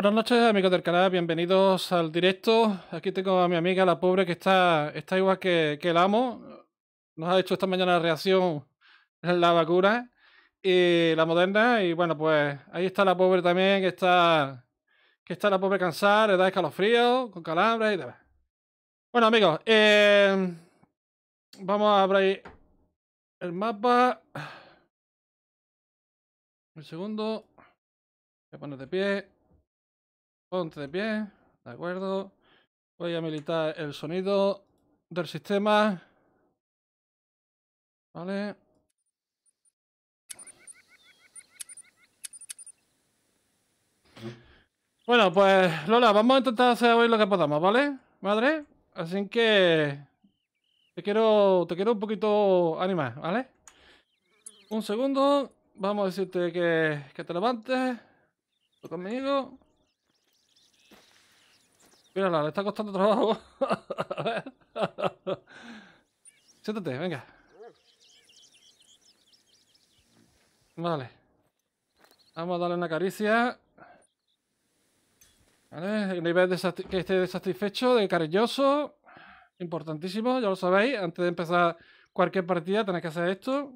Buenas noches amigos del canal, bienvenidos al directo. Aquí tengo a mi amiga la pobre que está, está igual que, el amo. Nos ha hecho esta mañana la reacción la vacuna y la moderna. Y bueno, pues ahí está la pobre también, que está, que está la pobre cansada, le da escalofríos, con calambres y demás. Bueno amigos, eh, vamos a abrir el mapa. Un segundo. Voy a poner de pie. Ponte de pie, de acuerdo. Voy a militar el sonido del sistema. Vale. Bueno, pues Lola, vamos a intentar hacer hoy lo que podamos, ¿vale? Madre. Así que te quiero, te quiero un poquito animar, ¿vale? Un segundo. Vamos a decirte que, que te levantes. Conmigo. Mírala, le está costando trabajo. Siéntate, venga. Vale. Vamos a darle una caricia. ¿Vale? El nivel que esté satisfecho, de cariñoso. Importantísimo, ya lo sabéis. Antes de empezar cualquier partida tenéis que hacer esto.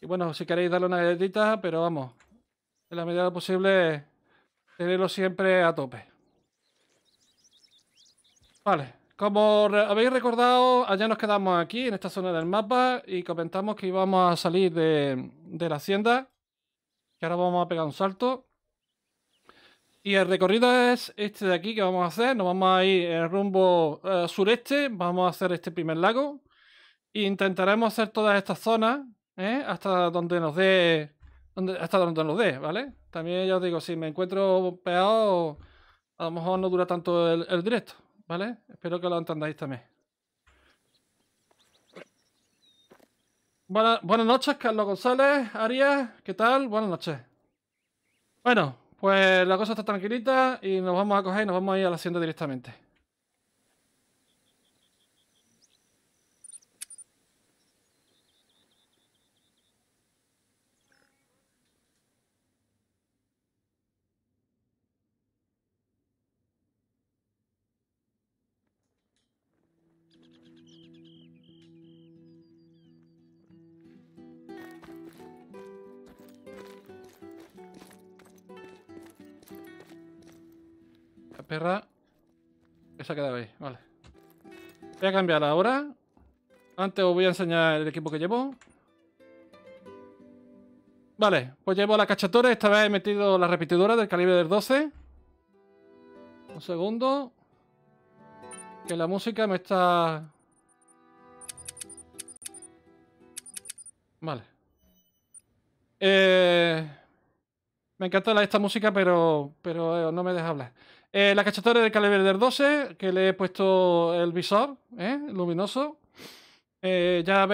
Y bueno, si queréis darle una galletita, pero vamos. En la medida de lo posible, tenerlo siempre a tope. Vale, como habéis recordado, allá nos quedamos aquí, en esta zona del mapa, y comentamos que íbamos a salir de, la hacienda, que ahora vamos a pegar un salto. Y el recorrido es este de aquí que vamos a hacer, nos vamos a ir en rumbo eh, sureste, vamos a hacer este primer lago, e intentaremos hacer todas estas zonas, ¿eh? hasta donde nos dé, hasta donde nos dé, ¿vale? También ya os digo, si me encuentro pegado a lo mejor no dura tanto el directo. ¿Vale? Espero que lo entendáis también. buenas noches, Carlos González, Arias, ¿qué tal? Buenas noches. Bueno, pues la cosa está tranquilita y nos vamos a coger y nos vamos a ir a la hacienda directamente. perra... Esa quedaba ahí, vale. Voy a cambiarla ahora. Antes os voy a enseñar el equipo que llevo. Vale, pues llevo la cachatora. Esta vez he metido la repetidora del calibre del 12. Un segundo. Que la música me está... Vale. Eh, me encanta esta música, pero, pero eh, no me deja hablar. Eh, la cachatoria de Calibre 12, que le he puesto el visor ¿eh? luminoso. Eh, ya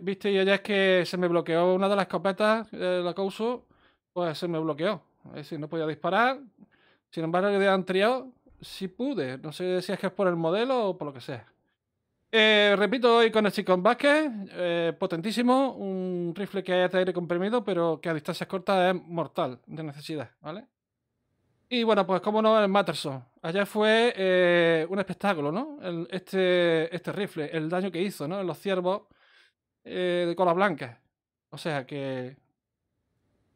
visto y ya es que se me bloqueó una de las escopetas, eh, la que uso, pues se me bloqueó. Es decir, no podía disparar. Sin embargo, el de anterior sí pude. No sé si es que es por el modelo o por lo que sea. repito, hoy con el chico Vázquez, potentísimo, un rifle que hay aire comprimido, pero que a distancias cortas es mortal, de necesidad, ¿vale? Y bueno, pues como no, el Matterson. Allá fue eh, un espectáculo, ¿no? este, este rifle, el daño que hizo, ¿no? En los ciervos eh, de cola blanca. O sea que.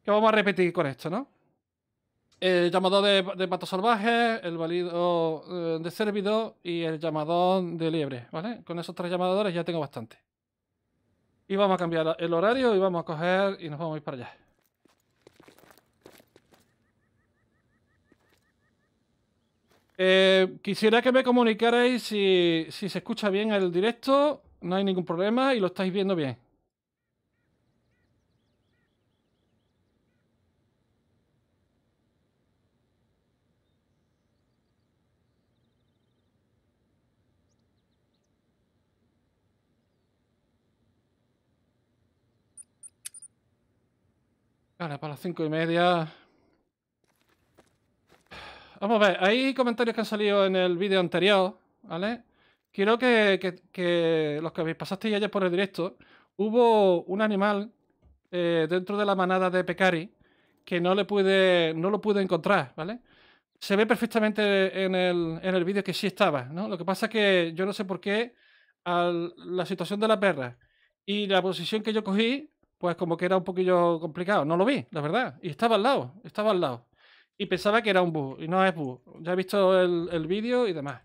qué vamos a repetir con esto, ¿no? El llamador de, de salvaje, el valido eh, de cérvido y el llamador de liebre, ¿vale? Con esos tres llamadores ya tengo bastante. Y vamos a cambiar el horario y vamos a coger y nos vamos a ir para allá. Eh, quisiera que me comunicarais si, si se escucha bien el directo, no hay ningún problema y lo estáis viendo bien. Ahora, para las cinco y media Vamos a ver, hay comentarios que han salido en el vídeo anterior, ¿vale? Quiero que, que, que los que pasasteis ayer por el directo, hubo un animal eh, dentro de la manada de Pecari que no le pude, no lo pude encontrar, ¿vale? Se ve perfectamente en el, vídeo que sí estaba, ¿no? Lo que pasa es que yo no sé por qué la situación de la perra y la posición que yo cogí, pues como que era un poquillo complicado. No lo vi, la verdad. Y estaba al lado, estaba al lado y pensaba que era un bug. Y no es bug. Ya he visto el, vídeo y demás.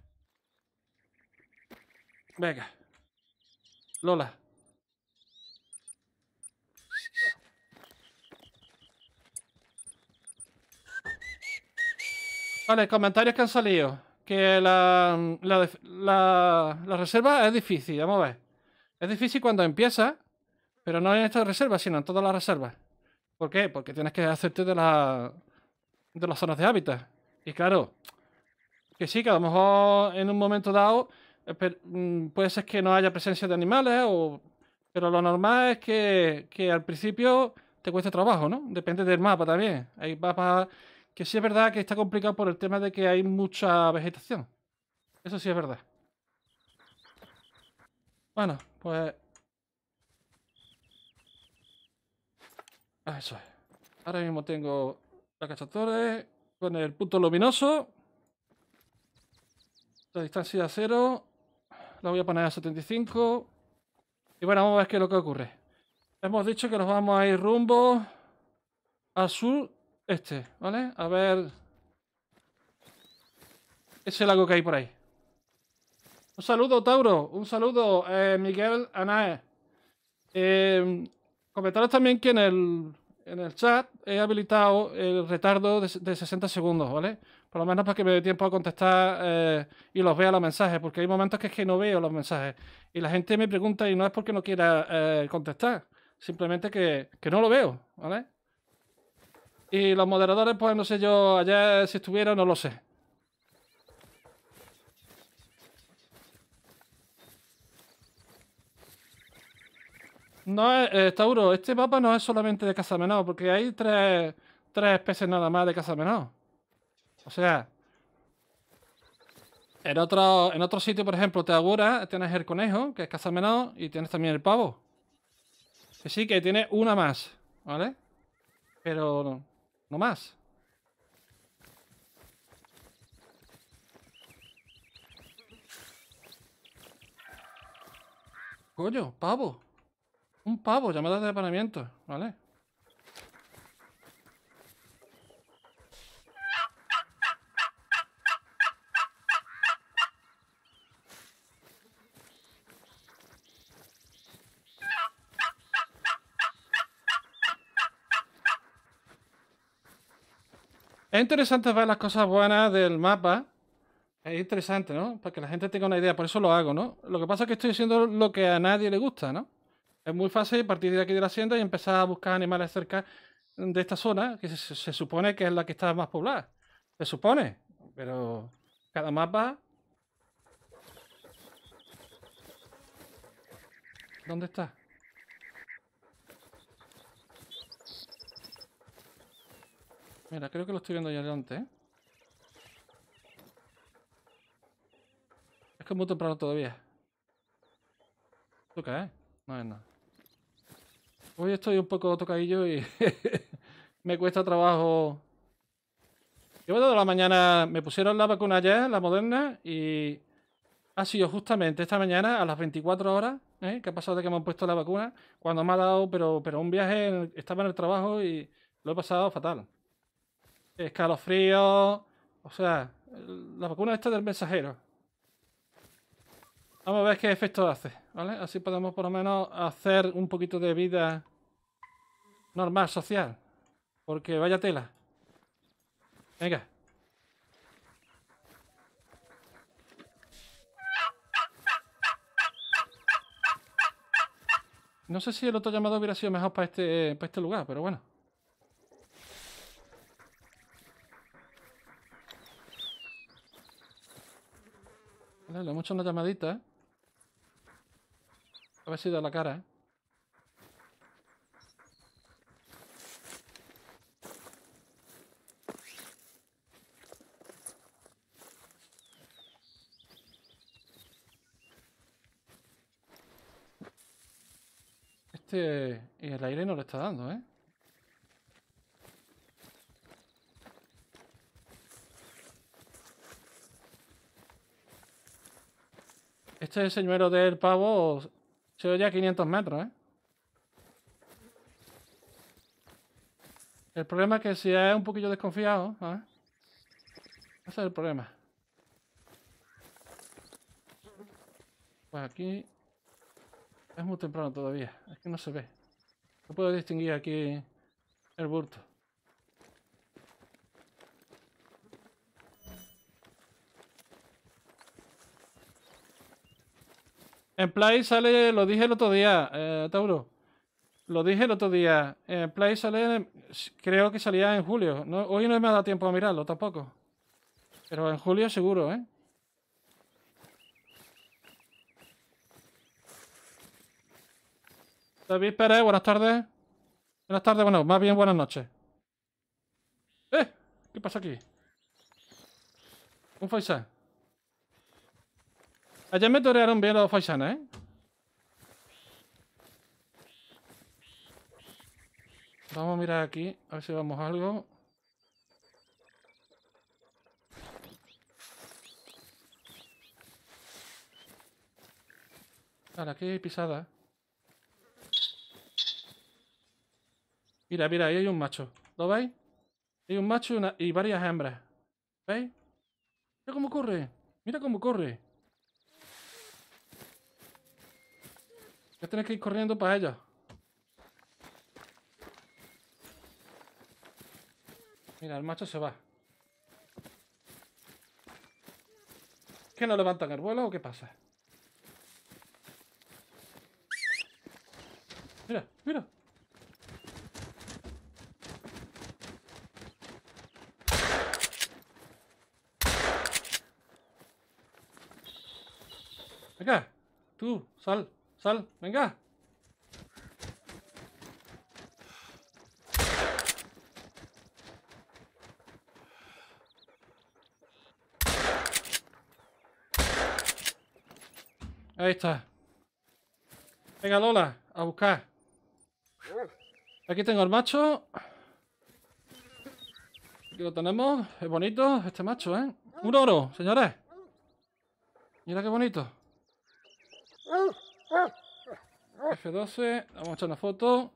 Venga. Lola. Vale, comentarios que han salido. Que la, la, la, reserva es difícil, vamos a ver. Es difícil cuando empieza, pero no en esta reserva, sino en todas las reservas. ¿Por qué? Porque tienes que hacerte de la de las zonas de hábitat. Y claro, que sí, que a lo mejor en un momento dado mm, puede ser que no haya presencia de animales, o, pero lo normal es que, al principio te cueste trabajo, ¿no? Depende del mapa también. Hay mapas que sí es verdad que está complicado por el tema de que hay mucha vegetación. Eso sí es verdad. Bueno, pues... Ah, eso es. Ahora mismo tengo los cazadores con el punto luminoso. La distancia a cero. La voy a poner a 75. Y bueno, vamos a ver qué es lo que ocurre. Hemos dicho que nos vamos a ir rumbo al sur este, ¿vale? A ver... Ese lago que hay por ahí. Un saludo, Tauro. Un saludo, eh, Miguel Anae. Eh, comentaros también que en el en el chat he habilitado el retardo de, 60 segundos, ¿vale? Por lo menos para que me dé tiempo a contestar eh, y los vea los mensajes, porque hay momentos que es que no veo los mensajes. Y la gente me pregunta y no es porque no quiera eh, contestar, simplemente que, que, no lo veo, ¿vale? Y los moderadores, pues no sé yo, allá si estuviera, no lo sé. No, eh, eh, Tauro, este papa no es solamente de menor, porque hay tres, especies nada más de menor. O sea, en otro, en otro sitio, por ejemplo, te tienes el conejo, que es menor y tienes también el pavo. Que sí, que tiene una más, ¿vale? Pero no, no más. Coño, pavo. Un pavo, llamadas de apareamiento, ¿vale? Es interesante ver las cosas buenas del mapa. Es interesante, ¿no? Para que la gente tenga una idea, por eso lo hago, ¿no? Lo que pasa es que estoy haciendo lo que a nadie le gusta, ¿no? Es muy fácil partir de aquí de la hacienda y empezar a buscar animales cerca de esta zona, que se, supone que es la que está más poblada. Se supone, pero cada mapa... ¿Dónde está? Mira, creo que lo estoy viendo ya delante, ¿eh? Es que es muy temprano todavía. Toca, ¿eh? No es nada hoy estoy un poco tocadillo y me cuesta trabajo. he dado la mañana, me pusieron la vacuna ya, la moderna, y ha sido justamente esta mañana a las 24 horas, ¿eh? que ha pasado de que me han puesto la vacuna, cuando me ha dado, pero, pero un viaje, estaba en el trabajo y lo he pasado fatal. Escalofrío, o sea, la vacuna esta del mensajero. Vamos a ver qué efecto hace, ¿vale? Así podemos por lo menos hacer un poquito de vida normal, social. Porque vaya tela. Venga. No sé si el otro llamado hubiera sido mejor para este, este lugar, pero bueno. le hemos hecho una llamadita, ¿eh? A ver si la cara. ¿eh? Este... Y el aire no le está dando, ¿eh? Este señuelo del pavo se oye a 500 metros, ¿eh? El problema es que si es un poquillo desconfiado, ¿eh? Ese es el problema. Pues aquí es muy temprano todavía. Es que no se ve. No puedo distinguir aquí el bulto. En Play sale, lo dije el otro día, eh, Tauro. Lo dije el otro día. En Play sale, creo que salía en julio. hoy no me ha dado tiempo a mirarlo tampoco. Pero en julio seguro, ¿eh? David Pérez, buenas tardes. Buenas tardes, bueno, más bien buenas noches. ¿Eh? ¿Qué pasa aquí? Un Faisal Ayer me torearon bien los Faisana, ¿eh? Vamos a mirar aquí, a ver si vamos algo. Ahora, aquí hay pisada. Mira, mira, ahí hay un macho. ¿Lo veis? Hay un macho y, y varias hembras. ¿Veis? Mira cómo corre. Mira cómo corre. Ya tenés que ir corriendo para allá. Mira, el macho se va. ¿Que no levantan el vuelo o qué pasa? Mira, mira. Acá, tú, sal. Sal, venga. Ahí está. Venga, Lola, a buscar. Aquí tengo el macho. Aquí lo tenemos. Es bonito este macho, ¿eh? Un oro, señores. Mira qué bonito. F12, vamos a echar una foto.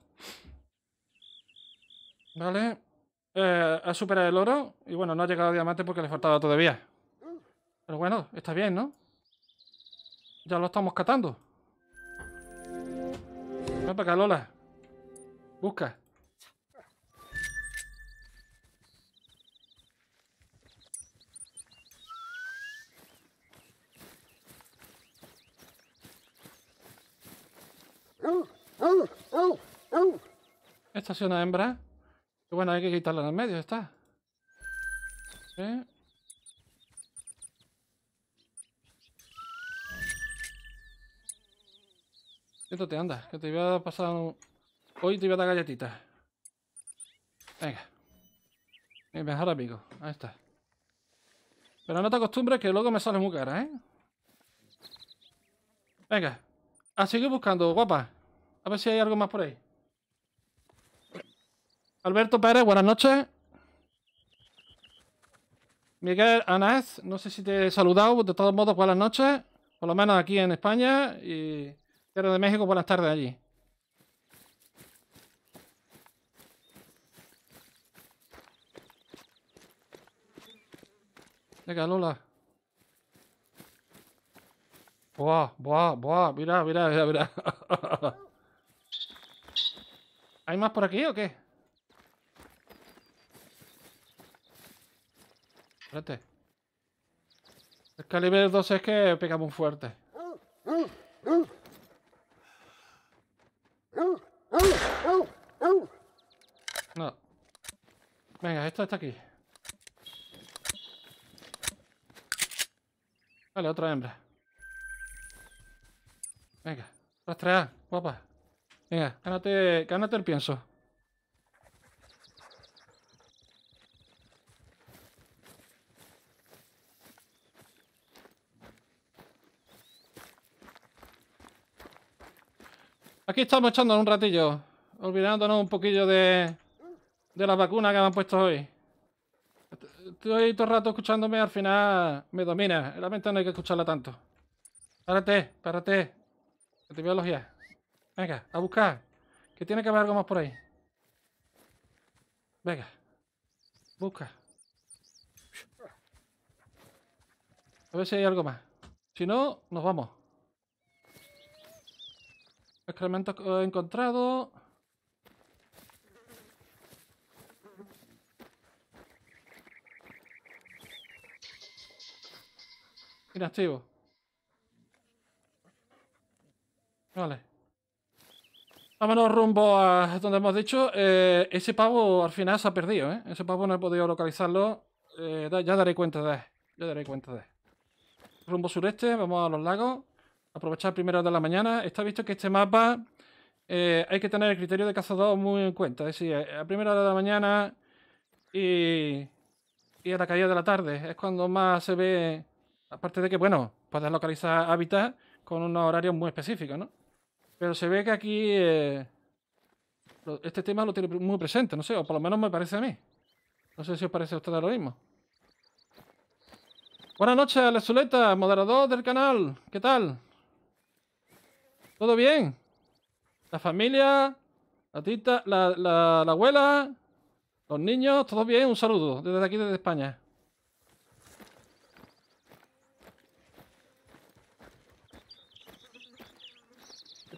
Vale. Eh, ha superado el oro y bueno, no ha llegado el diamante porque le faltaba todavía. Pero bueno, está bien, ¿no? Ya lo estamos catando. Ven para acá, Lola. Busca. Esta sido una hembra. Que bueno, hay que quitarla en el medio, está. ¿Sí? te anda, que te voy a pasar un... Hoy te voy a dar galletitas. Venga. Mi mejor amigo. Ahí está. Pero no te acostumbres que luego me sale muy cara, ¿eh? Venga. A ah, seguir buscando, guapa. A ver si hay algo más por ahí. Alberto Pérez, buenas noches. Miguel Anaez, no sé si te he saludado, de todos modos, buenas noches. Por lo menos aquí en España y Tierra de México, buenas tardes allí. Venga, Lola. Buah, buah, buah. Mira, mira, mira, mira. ¿Hay más por aquí o qué? Espérate. El calibre 12 es que pega muy fuerte. No. Venga, esto está aquí. Vale, otra hembra. Venga, rastrea, guapa. Venga, gánate, el pienso. Aquí estamos echando un ratillo, olvidándonos un poquillo de, de las vacunas que me han puesto hoy. Estoy todo el rato escuchándome, al final me domina. La mente no hay que escucharla tanto. Párate, párate. Venga, a buscar. Que tiene que haber algo más por ahí. Venga. Busca. A ver si hay algo más. Si no, nos vamos. Excrementos encontrado Inactivo. Vale. Vámonos rumbo a donde hemos dicho. Eh, ese pavo al final se ha perdido, ¿eh? Ese pavo no he podido localizarlo. Eh, ya daré cuenta de él. Ya daré cuenta de Rumbo sureste, vamos a los lagos. Aprovechar primero de la mañana. Está visto que este mapa eh, hay que tener el criterio de cazador muy en cuenta. Es decir, a primera hora de la mañana y, y a la caída de la tarde es cuando más se ve. Aparte de que, bueno, puedes localizar hábitat con unos horarios muy específicos, ¿no? Pero se ve que aquí eh, este tema lo tiene muy presente, no sé, o por lo menos me parece a mí. No sé si os parece a ustedes lo mismo. Buenas noches, la Zuleta, moderador del canal. ¿Qué tal? ¿Todo bien? ¿La familia? ¿La tita? la abuela? ¿Los niños? ¿Todo bien? Un saludo desde aquí, desde España.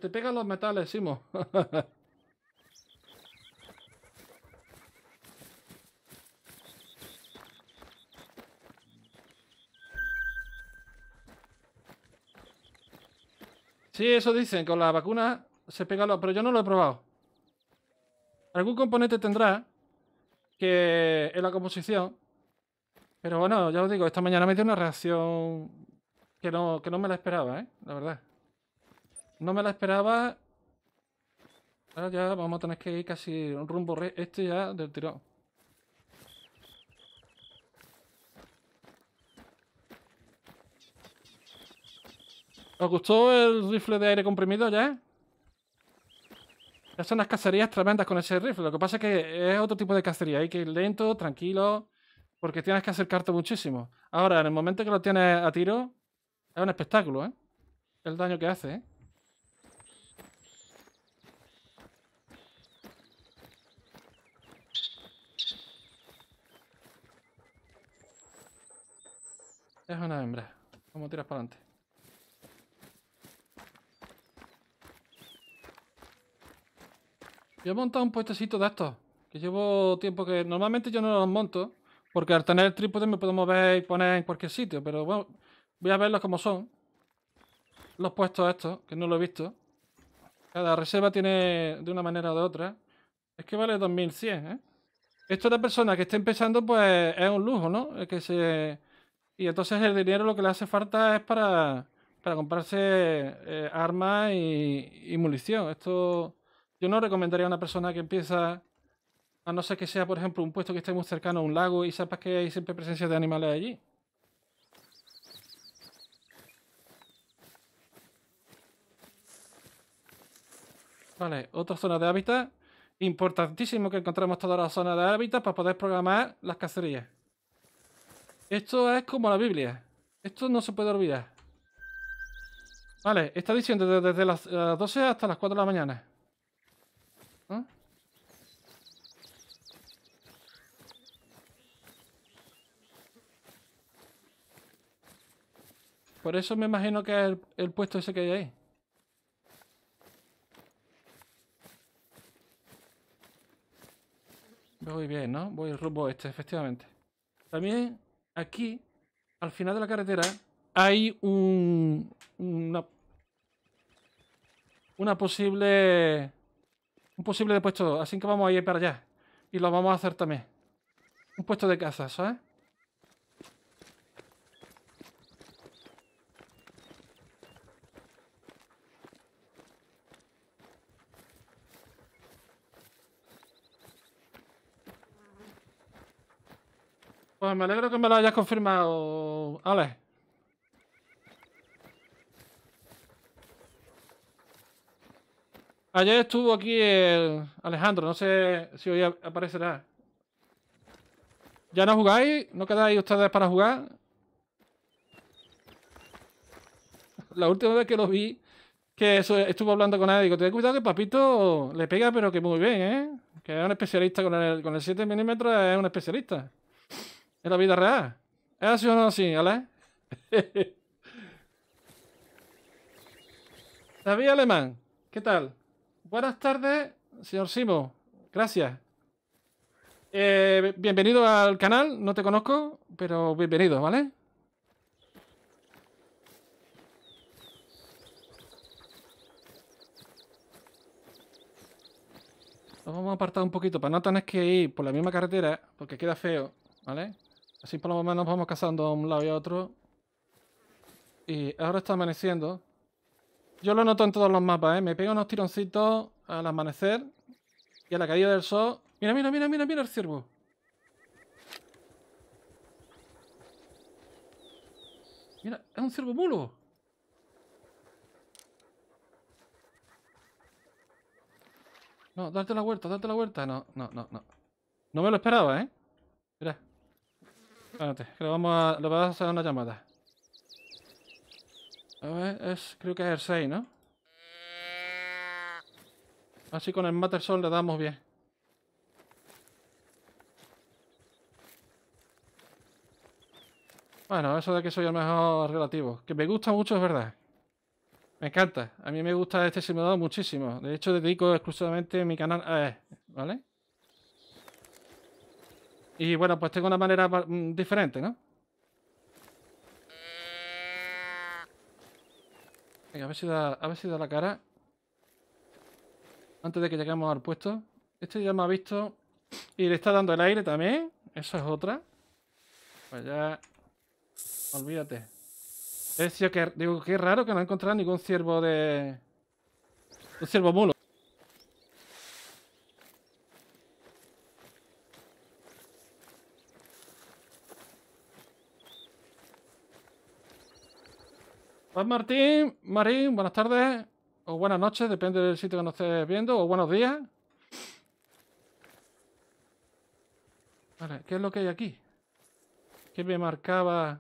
te pegan los metales, Simo. Sí, eso dicen, con la vacuna se pega lo... Pero yo no lo he probado. Algún componente tendrá que en la composición. Pero bueno, ya os digo, esta mañana me dio una reacción que no, que no me la esperaba, ¿eh? La verdad. No me la esperaba. Ahora ya vamos a tener que ir casi un rumbo este ya del tirón. ¿Os gustó el rifle de aire comprimido ya? Ya son unas cacerías tremendas con ese rifle. Lo que pasa es que es otro tipo de cacería. Hay que ir lento, tranquilo, porque tienes que acercarte muchísimo. Ahora, en el momento que lo tienes a tiro, es un espectáculo, ¿eh? El daño que hace, ¿eh? Es una hembra. como tiras para adelante. Yo he montado un puestecito de estos. Que llevo tiempo que... Normalmente yo no los monto. Porque al tener el trípode me puedo mover y poner en cualquier sitio. Pero bueno, voy a verlos como son. Los puestos estos, que no lo he visto. Cada reserva tiene de una manera o de otra. Es que vale 2100, ¿eh? Esto de la persona que esté empezando, pues es un lujo, ¿no? Es que se y entonces el dinero lo que le hace falta es para, comprarse eh, armas y, munición. Esto yo no recomendaría a una persona que empieza, a no ser que sea, por ejemplo, un puesto que esté muy cercano a un lago y sepas que hay siempre presencia de animales allí. Vale, otra zona de hábitat. Importantísimo que encontremos todas las zonas de hábitat para poder programar las cacerías. Esto es como la Biblia. Esto no se puede olvidar. Vale, está diciendo desde las 12 eh, hasta las 4 de la mañana. ¿Ah? Por eso me imagino que es el, puesto ese que hay ahí. Voy bien, ¿no? Voy rumbo este, efectivamente. También Aquí, al final de la carretera, hay un, una, posible... Un posible de puesto, así que vamos a ir para allá. Y lo vamos a hacer también. Un puesto de caza, ¿sabes? Pues me alegro que me lo hayas confirmado, Alex. Ayer estuvo aquí el Alejandro, no sé si hoy aparecerá. ¿Ya no jugáis? ¿No quedáis ustedes para jugar? La última vez que lo vi, que estuvo hablando con él, digo, ten cuidado que Papito le pega, pero que muy bien, ¿eh? Que es un especialista con el, con el 7 milímetros, es un especialista en la vida real. ¿Es así o no así, ¿vale? David Alemán, ¿qué tal? Buenas tardes, señor Simo. Gracias. Eh, bienvenido al canal, no te conozco, pero bienvenido, ¿vale? vamos a apartar un poquito para no tener que ir por la misma carretera, porque queda feo, ¿vale? Así por lo menos vamos cazando a un lado y a otro. Y ahora está amaneciendo. Yo lo noto en todos los mapas, ¿eh? Me pego unos tironcitos al amanecer y a la caída del sol. Mira, mira, mira, mira, mira el ciervo. Mira, es un ciervo mulo. No, darte la vuelta, darte la vuelta. No, no, no, no. No me lo esperaba, ¿eh? Espérate, le vamos a, vamos a hacer una llamada. A ver, creo que es el 6, ¿no? Así con el Matter le damos bien. Bueno, eso de que soy el mejor relativo. Que me gusta mucho, es verdad. Me encanta. A mí me gusta este simulador muchísimo. De hecho, dedico exclusivamente mi canal a él, ¿vale? Y bueno, pues tengo una manera mm, diferente, ¿no? Venga, a ver si da, ver si da la cara. Antes de que lleguemos al puesto. Este ya me ha visto. Y le está dando el aire también. eso es otra. Pues ya... Olvídate. Es que, digo, qué raro que no he encontrado ningún ciervo de... Un ciervo mulo. Martín, Marín, buenas tardes o buenas noches, depende del sitio que nos estés viendo, o buenos días. Vale, ¿qué es lo que hay aquí? ¿Qué me marcaba?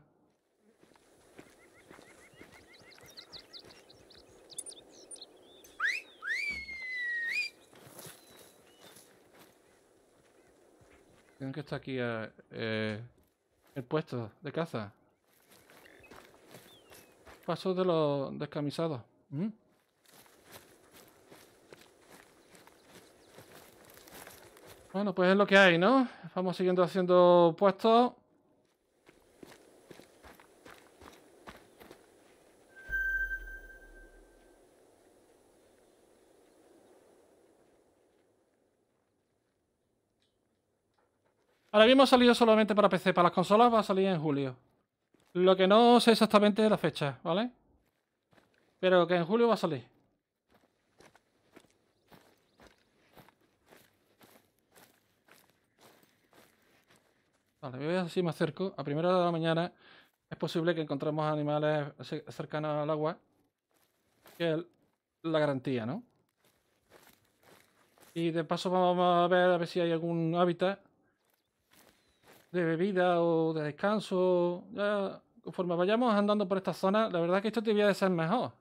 Creo que está aquí eh, eh, el puesto de caza. Paso de los descamisados. Bueno, pues es lo que hay, ¿no? Vamos siguiendo haciendo puestos. Ahora mismo ha salido solamente para PC, para las consolas va a salir en julio. Lo que no sé exactamente es la fecha, ¿vale? Pero que en julio va a salir. Vale, voy a ver si me acerco. A primera hora de la mañana es posible que encontremos animales cercanos al agua. Que es la garantía, ¿no? Y de paso vamos a ver a ver si hay algún hábitat de bebida o de descanso. Ya, conforme vayamos andando por esta zona, la verdad es que esto te de ser mejor.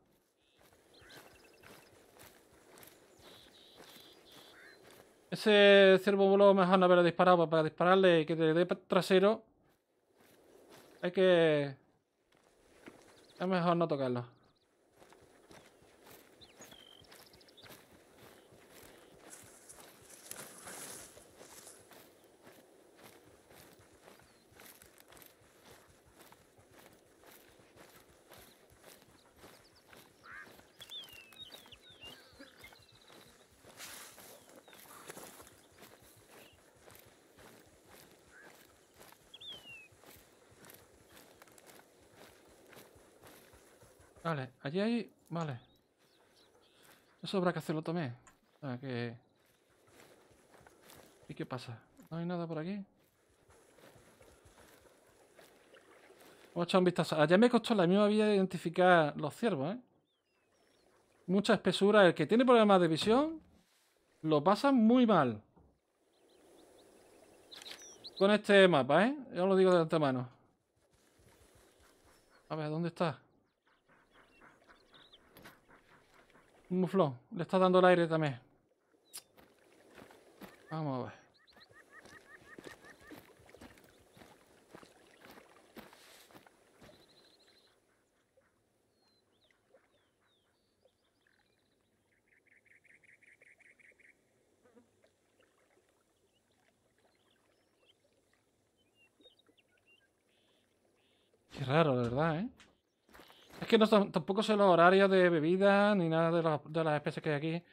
Ese ciervo voló mejor no haberlo disparado. Para dispararle y que te dé trasero, hay que... Es mejor no tocarlo. Vale, allí hay... Vale. Eso habrá que hacerlo también. que... ¿Y qué pasa? ¿No hay nada por aquí? Vamos a echar un vistazo. Allá me costó la misma vida identificar los ciervos, ¿eh? Mucha espesura. El que tiene problemas de visión lo pasa muy mal. Con este mapa, ¿eh? Ya os lo digo de antemano. A ver, ¿dónde está? Muflón. Le está dando el aire también. Vamos a ver. Qué raro, la verdad, ¿eh? Es que no, tampoco sé los horarios de bebida ni nada de, las especies que hay aquí.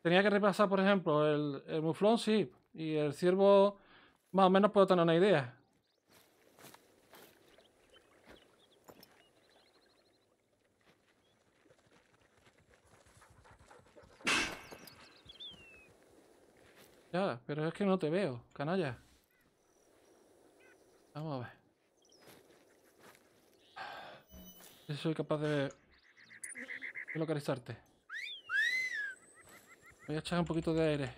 Tenía que repasar, por ejemplo, el, el muflón, sí. Y el ciervo, más o menos puedo tener una idea. Ya, pero es que no te veo, canalla. Vamos a ver. si soy capaz de, localizarte. Voy a echar un poquito de aire.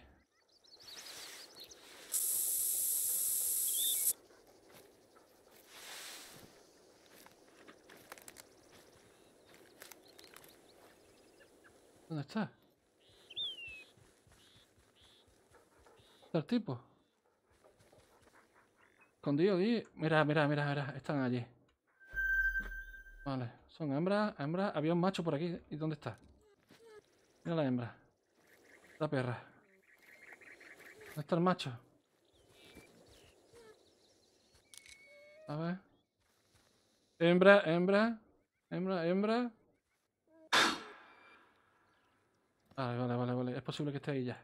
¿Dónde está? ¿Está el tipo? Escondido, Mira, mira, mira, mira. Están allí. Vale. Son hembras, hembras. Había un macho por aquí. ¿Y dónde está? Mira la hembra. La perra. ¿Dónde está el macho? A ver. Hembra, hembra. Hembra, hembra. Vale, vale, vale, vale. Es posible que esté ahí ya.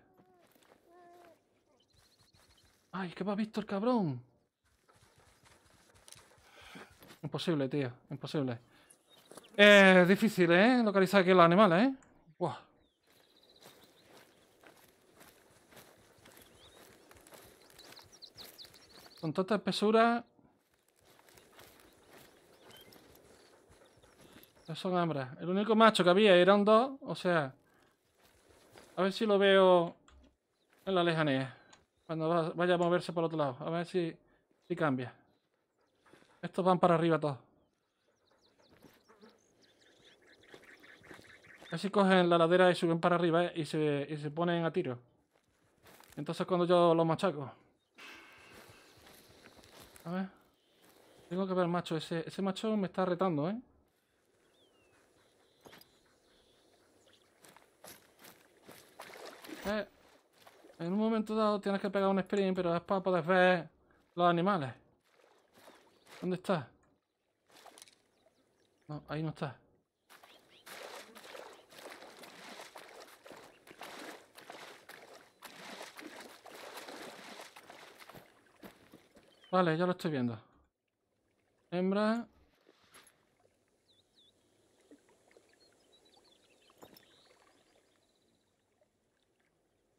¡Ay, qué me ha visto el cabrón! Imposible, tío. Imposible. Eh, difícil, ¿eh? Localizar aquí los animales, ¿eh? Buah. Con tanta espesura... No son hambras. El único macho que había eran dos, o sea... A ver si lo veo en la lejanía. Cuando vaya a moverse por otro lado. A ver si, si cambia. Estos van para arriba todos. Casi cogen la ladera y suben para arriba eh, y, se, ponen a tiro. Entonces cuando yo los machaco. A ver. Tengo que ver, macho. Ese, macho me está retando, ¿eh? ¿eh? En un momento dado tienes que pegar un sprint, pero es para poder ver los animales. ¿Dónde está? No, ahí no está. Vale, ya lo estoy viendo. Hembra.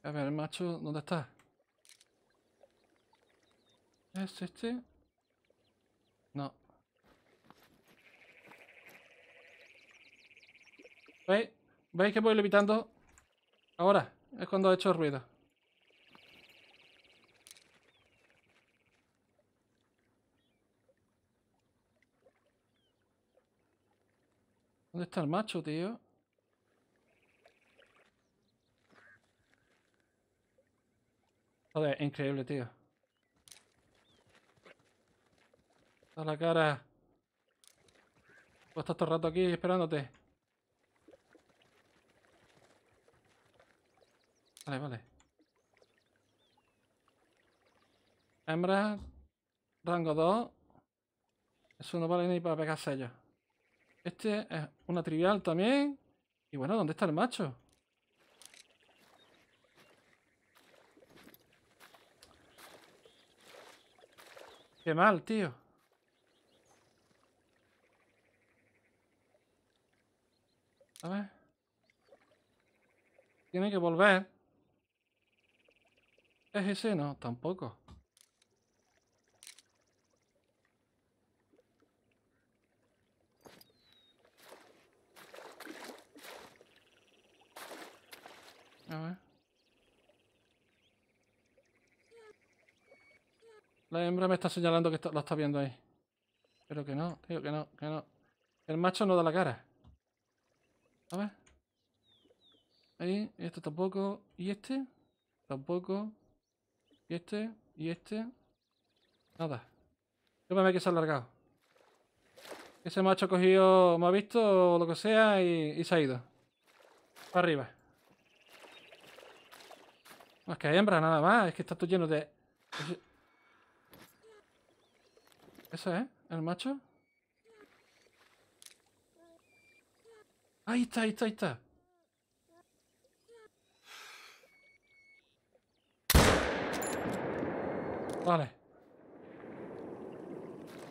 A ver, el macho, ¿dónde está? ¿Es este? No. ¿Veis? ¿Veis que voy levitando? Ahora es cuando he hecho ruido. ¿Dónde está el macho, tío? Joder, increíble, tío. A la cara. Voy estás todo el rato aquí esperándote. Vale, vale. Hembra. Rango 2. Eso no vale ni para pegar sellos. Este es una trivial también. Y bueno, ¿dónde está el macho? Qué mal, tío. A Tiene que volver. ¿Es ese? No, tampoco. La hembra me está señalando que lo está viendo ahí. Pero que no, tío, que no, que no. El macho no da la cara. A ver. Ahí, esto tampoco. ¿Y este? Tampoco. ¿Y este? ¿Y este? Nada. Yo me veo que se ha alargado. Ese macho ha cogido, me ha visto o lo que sea y, se ha ido. Para arriba. Es que hay hembra, nada más. Es que está todo lleno de... ¿Ese es? Eh? ¿El macho? Ahí está, ahí está, ahí está. Vale.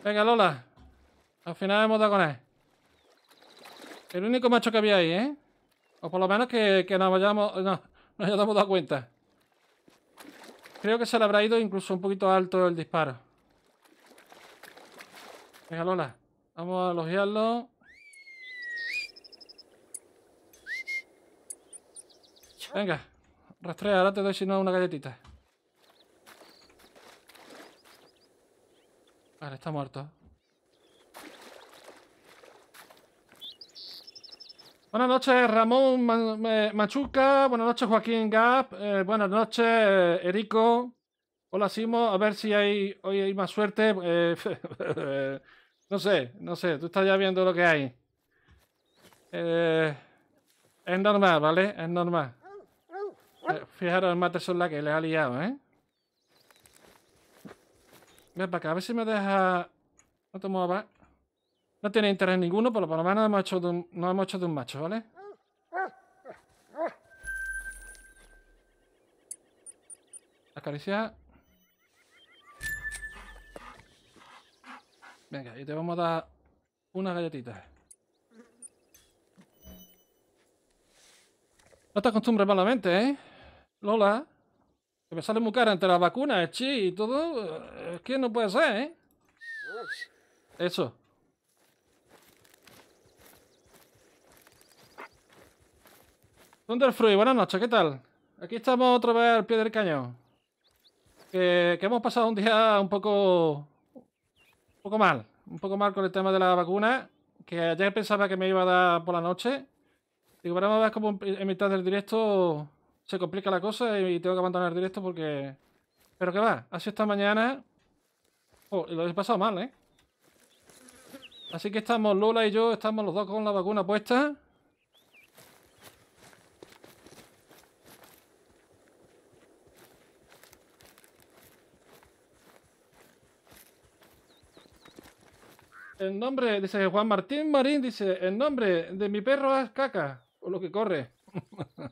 Venga, Lola. Al final hemos dado con él. El único macho que había ahí, ¿eh? O por lo menos que, nos hayamos... No, nos hayamos dado cuenta. Creo que se le habrá ido incluso un poquito alto el disparo. Venga, Lola. Vamos a elogiarlo. Venga, rastrea, ahora te doy si no una galletita. Vale, está muerto. Buenas noches, Ramón Machuca. Buenas noches, Joaquín Gap. Eh, buenas noches, eh, Erico. Hola, Simo. A ver si hay, hoy hay más suerte. Eh, eh no sé, no sé, tú estás ya viendo lo que hay. Eh, es normal, ¿vale? Es normal. Eh, fijaros, el mate son la que le ha liado, ¿eh? Ven para acá, a ver si me deja... No te muevas. No tiene interés ninguno, pero por lo menos no hemos hecho de un macho, ¿vale? Acariciar. Venga, y te vamos a dar una galletita. No te acostumbres malamente, ¿eh? Lola. Que me sale muy cara entre las vacunas, el chi y todo. Es que no puede ser, ¿eh? Eso. Thunderfruit, buenas noches, ¿qué tal? Aquí estamos otra vez al pie del cañón. que hemos pasado un día un poco un poco mal, un poco mal con el tema de la vacuna, que ayer pensaba que me iba a dar por la noche. Digo, pero vamos a ver cómo en mitad del directo se complica la cosa y tengo que abandonar el directo porque... Pero que va, así esta mañana... Oh, lo he pasado mal, ¿eh? Así que estamos Lola y yo, estamos los dos con la vacuna puesta. El nombre, dice Juan Martín Marín, dice, el nombre de mi perro es caca, o lo que corre.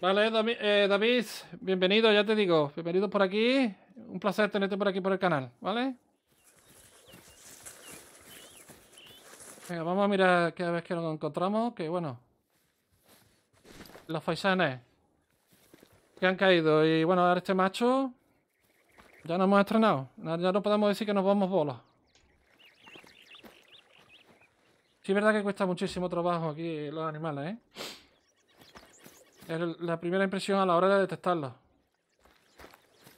Vale, eh, David, bienvenido, ya te digo, bienvenido por aquí. Un placer tenerte por aquí por el canal, ¿vale? Venga, vamos a mirar cada vez que nos encontramos, que bueno, los faisanes. Que han caído. Y bueno, ahora este macho... Ya no hemos estrenado. Ya no podemos decir que nos vamos bolos. Sí, es verdad que cuesta muchísimo trabajo aquí los animales, ¿eh? Es la primera impresión a la hora de detectarlos.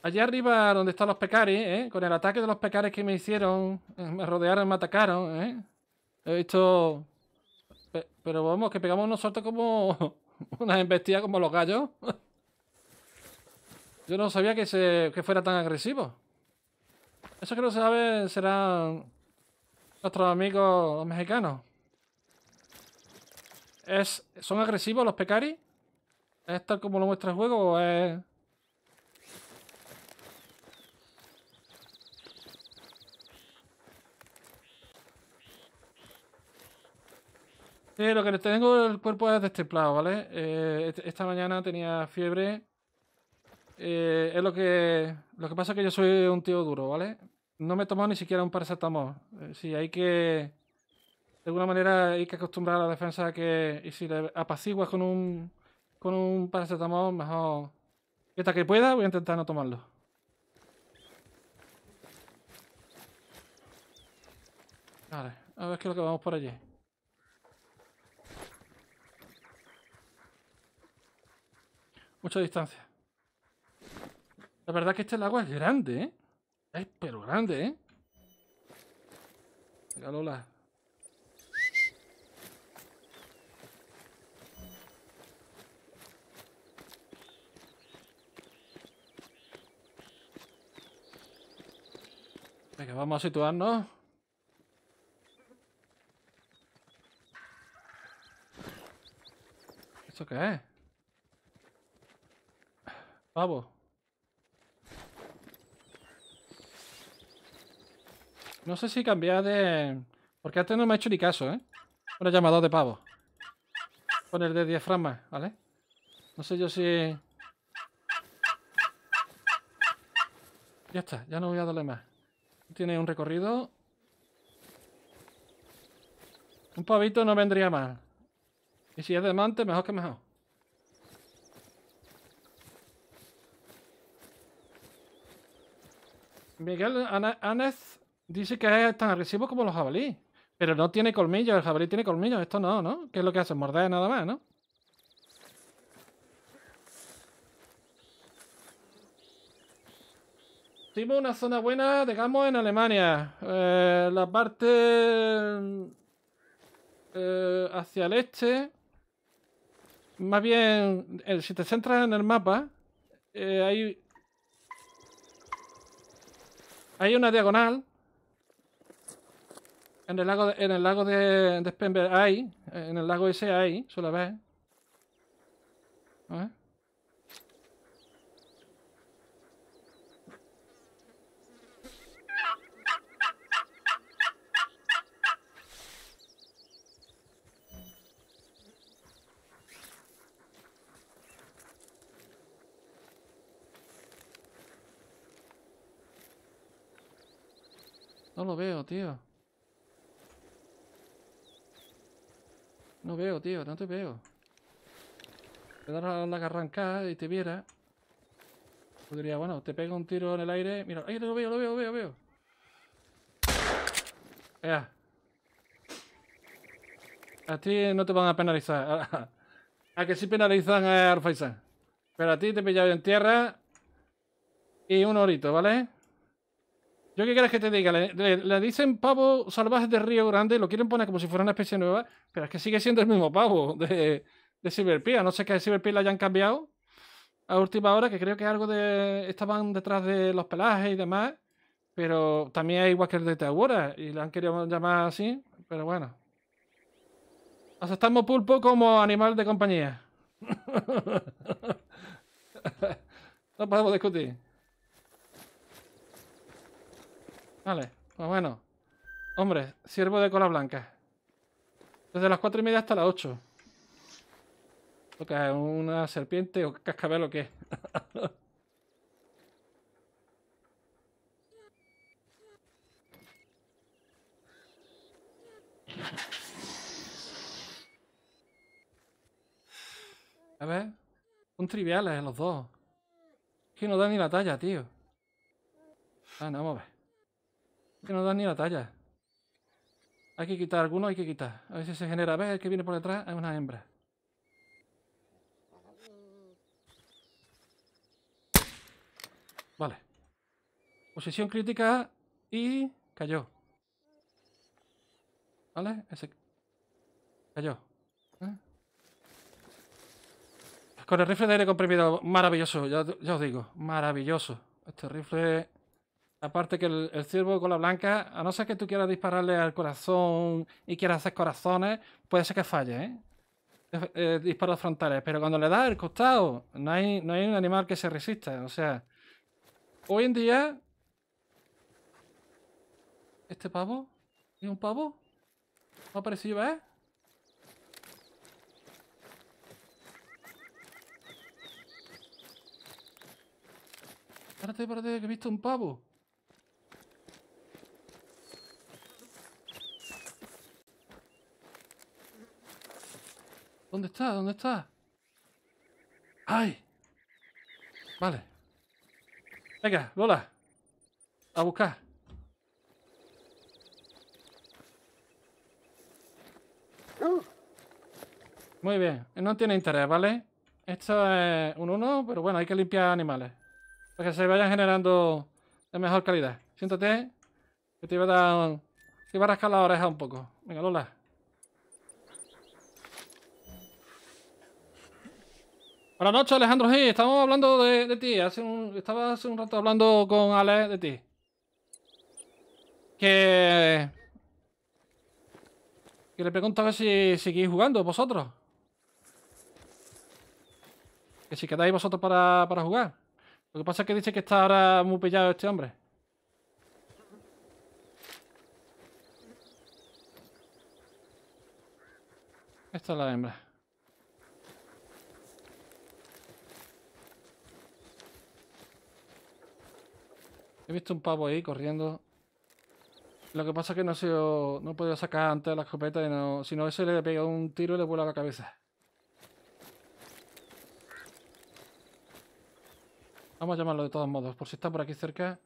Allí arriba, donde están los pecaris, ¿eh? Con el ataque de los pecaris que me hicieron, eh, me rodearon, me atacaron, ¿eh? He visto... Pero vamos, que pegamos nosotros como... Unas embestidas como los gallos. Yo no sabía que, se, que fuera tan agresivo. Eso que no saben serán nuestros amigos mexicanos. ¿Es, ¿Son agresivos los pecari? ¿Es tal como lo muestra el juego o es...? Eh, lo que le tengo el cuerpo es destemplado, ¿vale? Eh, este, esta mañana tenía fiebre. Eh, es lo que. Lo que pasa es que yo soy un tío duro, ¿vale? No me tomo ni siquiera un paracetamol. si hay que. De alguna manera hay que acostumbrar a la defensa que. Y si le apaciguas con un. con un paracetamol, mejor. Esta que pueda, voy a intentar no tomarlo. Vale, a ver qué es lo que vamos por allí. Mucha distancia. La verdad que este lago es grande, ¿eh? Es pero grande, ¿eh? Venga, Lola. Venga, vamos a situarnos. ¿Esto qué es? Pavo. No sé si cambiar de... Porque antes no me ha hecho ni caso, ¿eh? Una llamador de pavo. Con el de diafragma, ¿vale? No sé yo si... Ya está, ya no voy a darle más. Tiene un recorrido. Un pavito no vendría mal. Y si es de mante, mejor que mejor. Miguel Anes dice que es tan agresivo como los jabalíes. Pero no tiene colmillos, el jabalí tiene colmillos, esto no, ¿no? ¿Qué es lo que hace? Morder nada más, ¿no? Tuvimos una zona buena, digamos, en Alemania. Eh, la parte eh, hacia el este. Más bien, eh, si te centras en el mapa, hay hay una diagonal. En el lago de, en el lago de, hay. En el lago ese hay, suele haber. A No lo veo, tío. No veo, tío, no te veo. Te das la garrancada y te viera. Podría, bueno, te pega un tiro en el aire. Mira, ahí lo veo, lo veo, lo veo, lo veo. A ti no te van a penalizar. A que sí penalizan a Arfaisa. Pero a ti te he pillado en tierra. Y un orito, ¿vale? Yo qué quieres que te diga, le, dicen pavo salvaje de Río Grande, lo quieren poner como si fuera una especie nueva, pero es que sigue siendo el mismo pavo de, de a No sé que Silverpill la hayan cambiado a última hora, que creo que algo de. estaban detrás de los pelajes y demás. Pero también hay el de Teagora y la han querido llamar así, pero bueno. Aceptamos pulpo como animal de compañía. no podemos discutir. Vale, pues bueno. Hombre, siervo de cola blanca. Desde las cuatro y media hasta las 8. Lo que es una serpiente o cascabel o qué. A ver, son triviales los dos. Es que no da ni la talla, tío. Ah, no, vamos a ver que no dan ni la talla. Hay que quitar algunos, hay que quitar. A veces se genera. ¿Ves? El que viene por detrás es una hembra. Vale. Posición crítica y cayó. ¿Vale? Ese cayó. ¿Eh? Con el rifle de aire comprimido, maravilloso, ya, ya os digo, maravilloso. Este rifle Aparte que el, ciervo con la blanca, a no ser que tú quieras dispararle al corazón y quieras hacer corazones, puede ser que falle, ¿eh? eh disparos frontales, pero cuando le das el costado, no hay, un animal que se resista. O sea, hoy en día. ¿Este pavo? ¿Es un pavo? ¿No ha parecido, eh? Espérate, espérate, que he visto un pavo. ¿Dónde está? ¿Dónde está? ¡Ay! Vale. Venga, Lola. A buscar. Muy bien. No tiene interés, ¿vale? Esto es un uno, pero bueno, hay que limpiar animales. Para que se vayan generando de mejor calidad. Siéntate. Que te iba a dar... Te iba a rascar la oreja un poco. Venga, Lola. Buenas noches, Alejandro G. Estamos hablando de, ti. Hace un, estaba hace un rato hablando con Ale de ti. Que. Que le pregunto a ver si seguís jugando vosotros. Que si quedáis vosotros para, para jugar. Lo que pasa es que dice que está ahora muy pillado este hombre. Esta es la hembra. He visto un pavo ahí corriendo. Lo que pasa es que no, se, no he podido sacar antes la escopeta y no. Si no, ese le pegado un tiro y le vuela la cabeza. Vamos a llamarlo de todos modos, por si está por aquí cerca.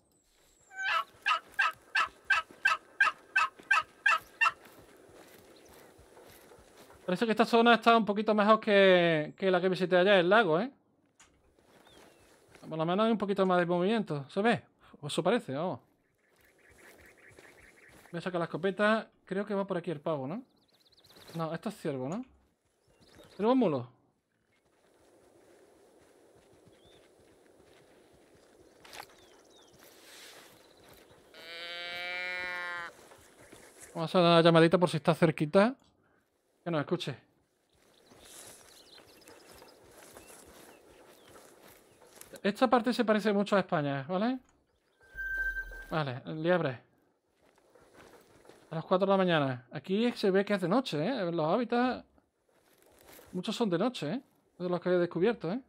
Parece que esta zona está un poquito mejor que, la que visité allá, el lago, ¿eh? Por lo menos hay un poquito más de movimiento, ¿se ve? Eso parece, vamos. Voy a sacar la escopeta. Creo que va por aquí el pavo, ¿no? No, esto es ciervo, ¿no? Pero mulo. Vamos a dar una llamadita por si está cerquita. Que nos escuche. Esta parte se parece mucho a España, ¿vale? Vale, liebre. A las 4 de la mañana. Aquí se ve que es de noche, ¿eh? Los hábitats... Muchos son de noche, ¿eh? De los que he descubierto, ¿eh?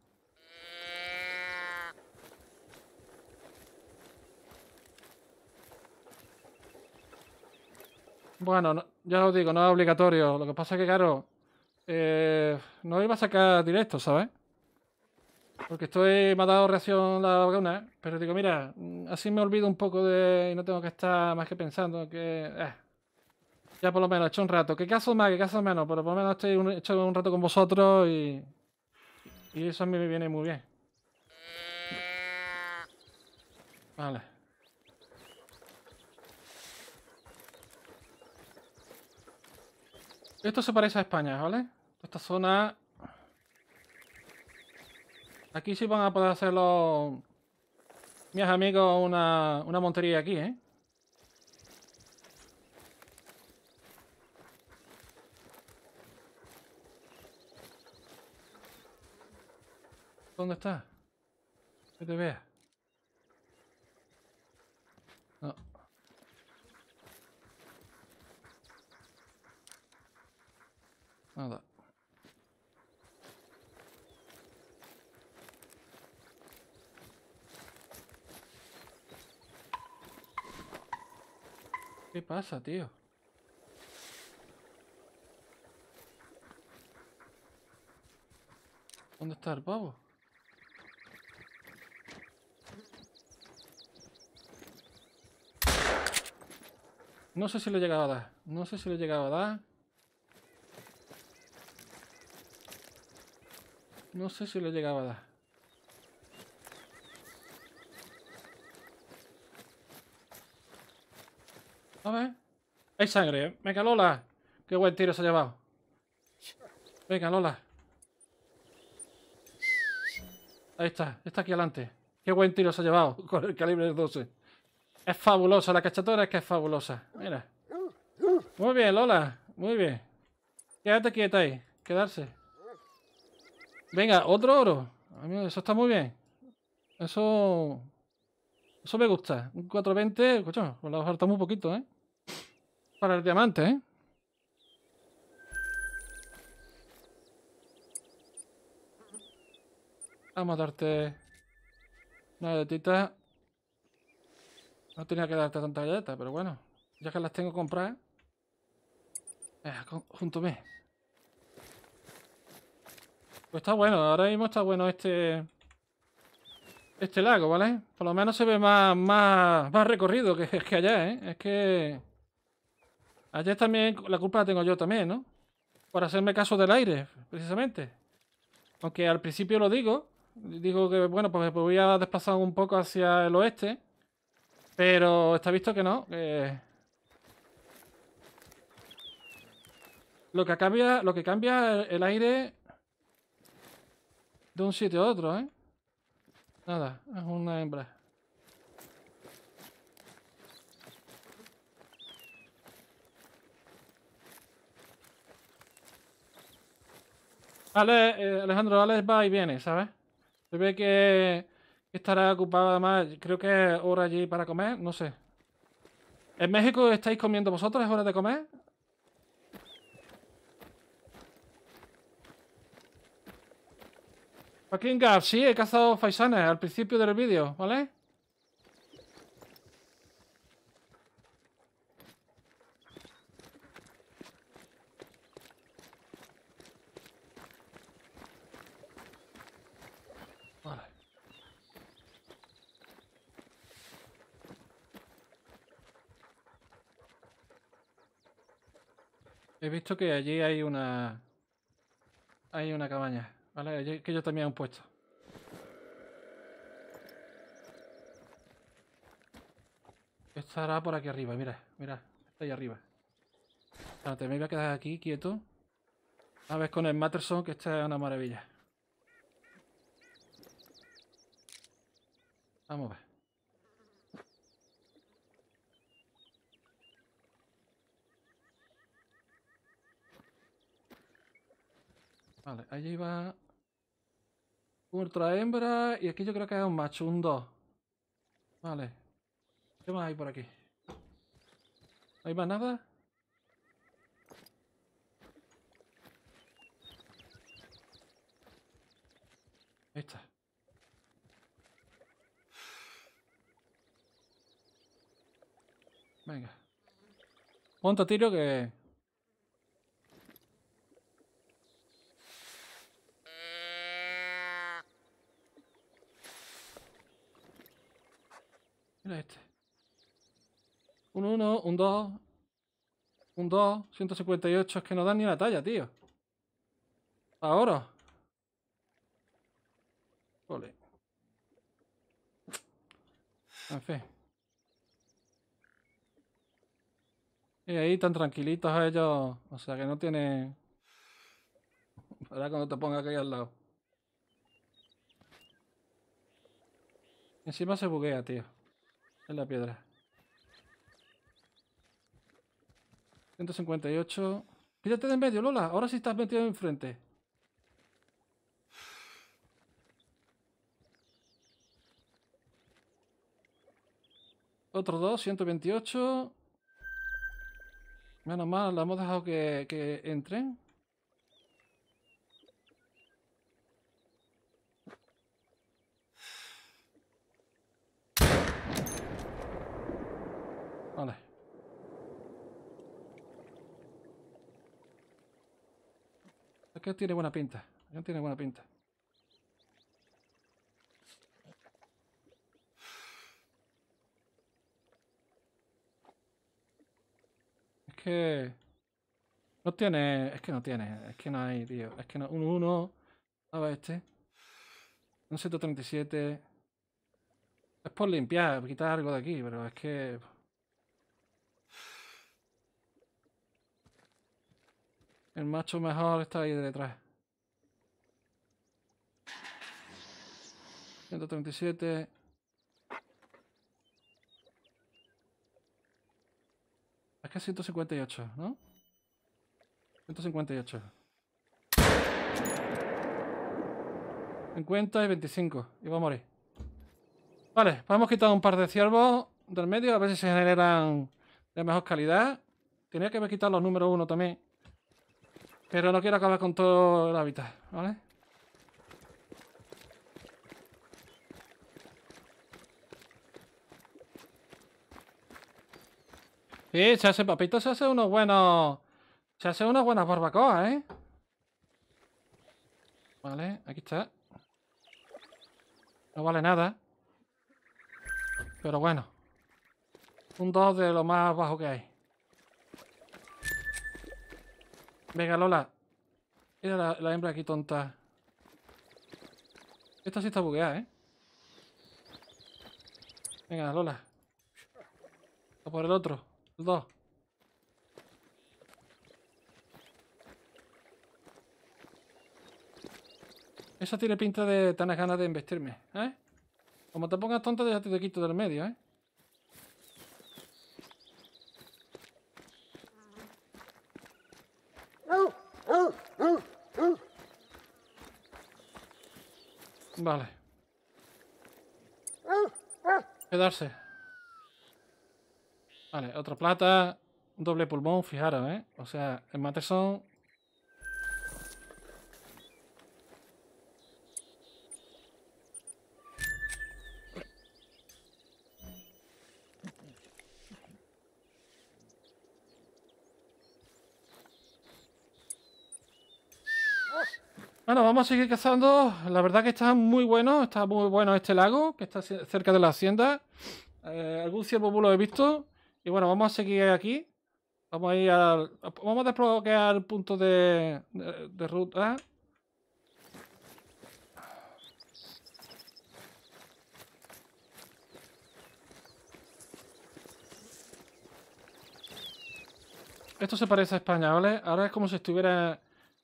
Bueno, ya os digo, no es obligatorio. Lo que pasa es que, claro, eh, no iba a sacar directo, ¿sabes? Porque estoy, me ha dado reacción la vacuna, ¿eh? pero digo, mira, mm, así me olvido un poco de. y no tengo que estar más que pensando que. Eh, ya por lo menos, he hecho un rato. Que caso más, que caso menos, pero por lo menos estoy hecho un rato con vosotros y. Y eso a mí me viene muy bien. Vale. Esto se parece a España, ¿vale? Esta zona Aquí sí van a poder hacerlo, Mis amigos una, una montería aquí, ¿eh? ¿Dónde está? Que te vea. Nada. ¿Qué pasa, tío? ¿Dónde está el pavo? No sé si lo he llegado a dar. No sé si lo he llegado a dar. No sé si lo he llegado a dar. Hay sangre. ¿eh? Venga, Lola. Qué buen tiro se ha llevado. Venga, Lola. Ahí está. Está aquí adelante. Qué buen tiro se ha llevado con el calibre 12. Es fabulosa. La cachatora es que es fabulosa. Mira. Muy bien, Lola. Muy bien. Quédate quieta ahí. Quedarse. Venga, otro oro. Eso está muy bien. Eso... Eso me gusta. Un 420, coño, con la oferta muy poquito, ¿eh? para el diamante, ¿eh? Vamos a darte una galletita. No tenía que darte tantas galletas, pero bueno. Ya que las tengo compradas. Eh, me. Pues está bueno, ahora mismo está bueno este. Este lago, ¿vale? Por lo menos se ve más, más, más recorrido que, que allá, ¿eh? Es que. Ayer también la culpa la tengo yo también, ¿no? Por hacerme caso del aire, precisamente. Aunque al principio lo digo, digo que, bueno, pues voy a desplazar un poco hacia el oeste, pero está visto que no. Lo que cambia, lo que cambia el aire de un sitio a otro, ¿eh? Nada, es una hembra. Ale, eh, Alejandro, Alex va y viene, ¿sabes? Se ve que estará ocupada más. Creo que es hora allí para comer, no sé. ¿En México estáis comiendo vosotros? ¿Es hora de comer? Joaquín García, sí, he cazado faisanes al principio del vídeo, ¿vale? He visto que allí hay una... Hay una cabaña, ¿vale? que yo también he puesto. Estará por aquí arriba, mira, mira, está ahí arriba. Espérate, me voy a quedar aquí quieto. A ver con el Matterson, que esta es una maravilla. Vamos a ver. Vale, allí va otra hembra y aquí yo creo que hay un macho, un 2. Vale. ¿Qué más hay por aquí? ¿No hay más nada? Ahí está. Venga. ¿Cuánto tiro que este. Un 1, un 2, un 2, 158. Es que no dan ni la talla, tío. Ahora. Ole. En fin. Y ahí tan tranquilitos ellos. O sea que no tiene. Para cuando te ponga aquí al lado. Encima se buguea, tío en la piedra. 158. Pídate de en medio, Lola. Ahora sí estás metido enfrente. Otro dos 128. Menos mal, la hemos dejado que, que entren. Acá tiene buena pinta. no tiene buena pinta. Es que... No tiene... Es que no tiene. Es que no hay, tío. Es que no... Un 1... A ver este. Un 137... Es por limpiar, quitar algo de aquí, pero es que... El macho mejor está ahí detrás. 137. Es que 158, ¿no? 158. 50 y 25. Y va a morir. Vale, pues hemos quitado un par de ciervos del medio, a ver si se generan de mejor calidad. Tenía que haber quitado los números 1 también. Pero no quiero acabar con todo el hábitat, ¿vale? Sí, se hace papito, se hace unos buenos... Se hace unas buenas barbacoas, ¿eh? Vale, aquí está. No vale nada. Pero bueno. Un 2 de lo más bajo que hay. Venga, Lola. Mira la, hembra aquí tonta. Esta sí está bugueada, ¿eh? Venga, Lola. A por el otro. El dos. Esa tiene pinta de tener ganas de investirme, ¿eh? Como te pongas tonta, ya te quito del medio, ¿eh? Vale. Ah, ah. Quedarse. Vale, otra plata. doble pulmón, fijaros, ¿eh? O sea, el mate son Bueno, vamos a seguir cazando. La verdad que está muy bueno, está muy bueno este lago, que está cerca de la hacienda. Eh, algún ciervo lo he visto. Y bueno, vamos a seguir aquí. Vamos a ir al... Vamos a desbloquear el punto de, de ruta. Esto se parece a España, ¿vale? Ahora es como si estuviera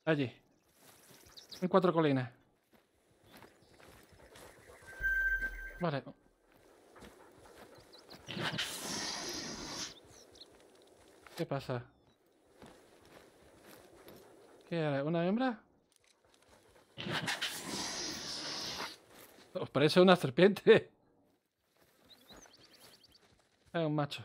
allí. En cuatro colinas. Vale. ¿Qué pasa? ¿Qué era? ¿Una hembra? Os parece una serpiente. Es un macho.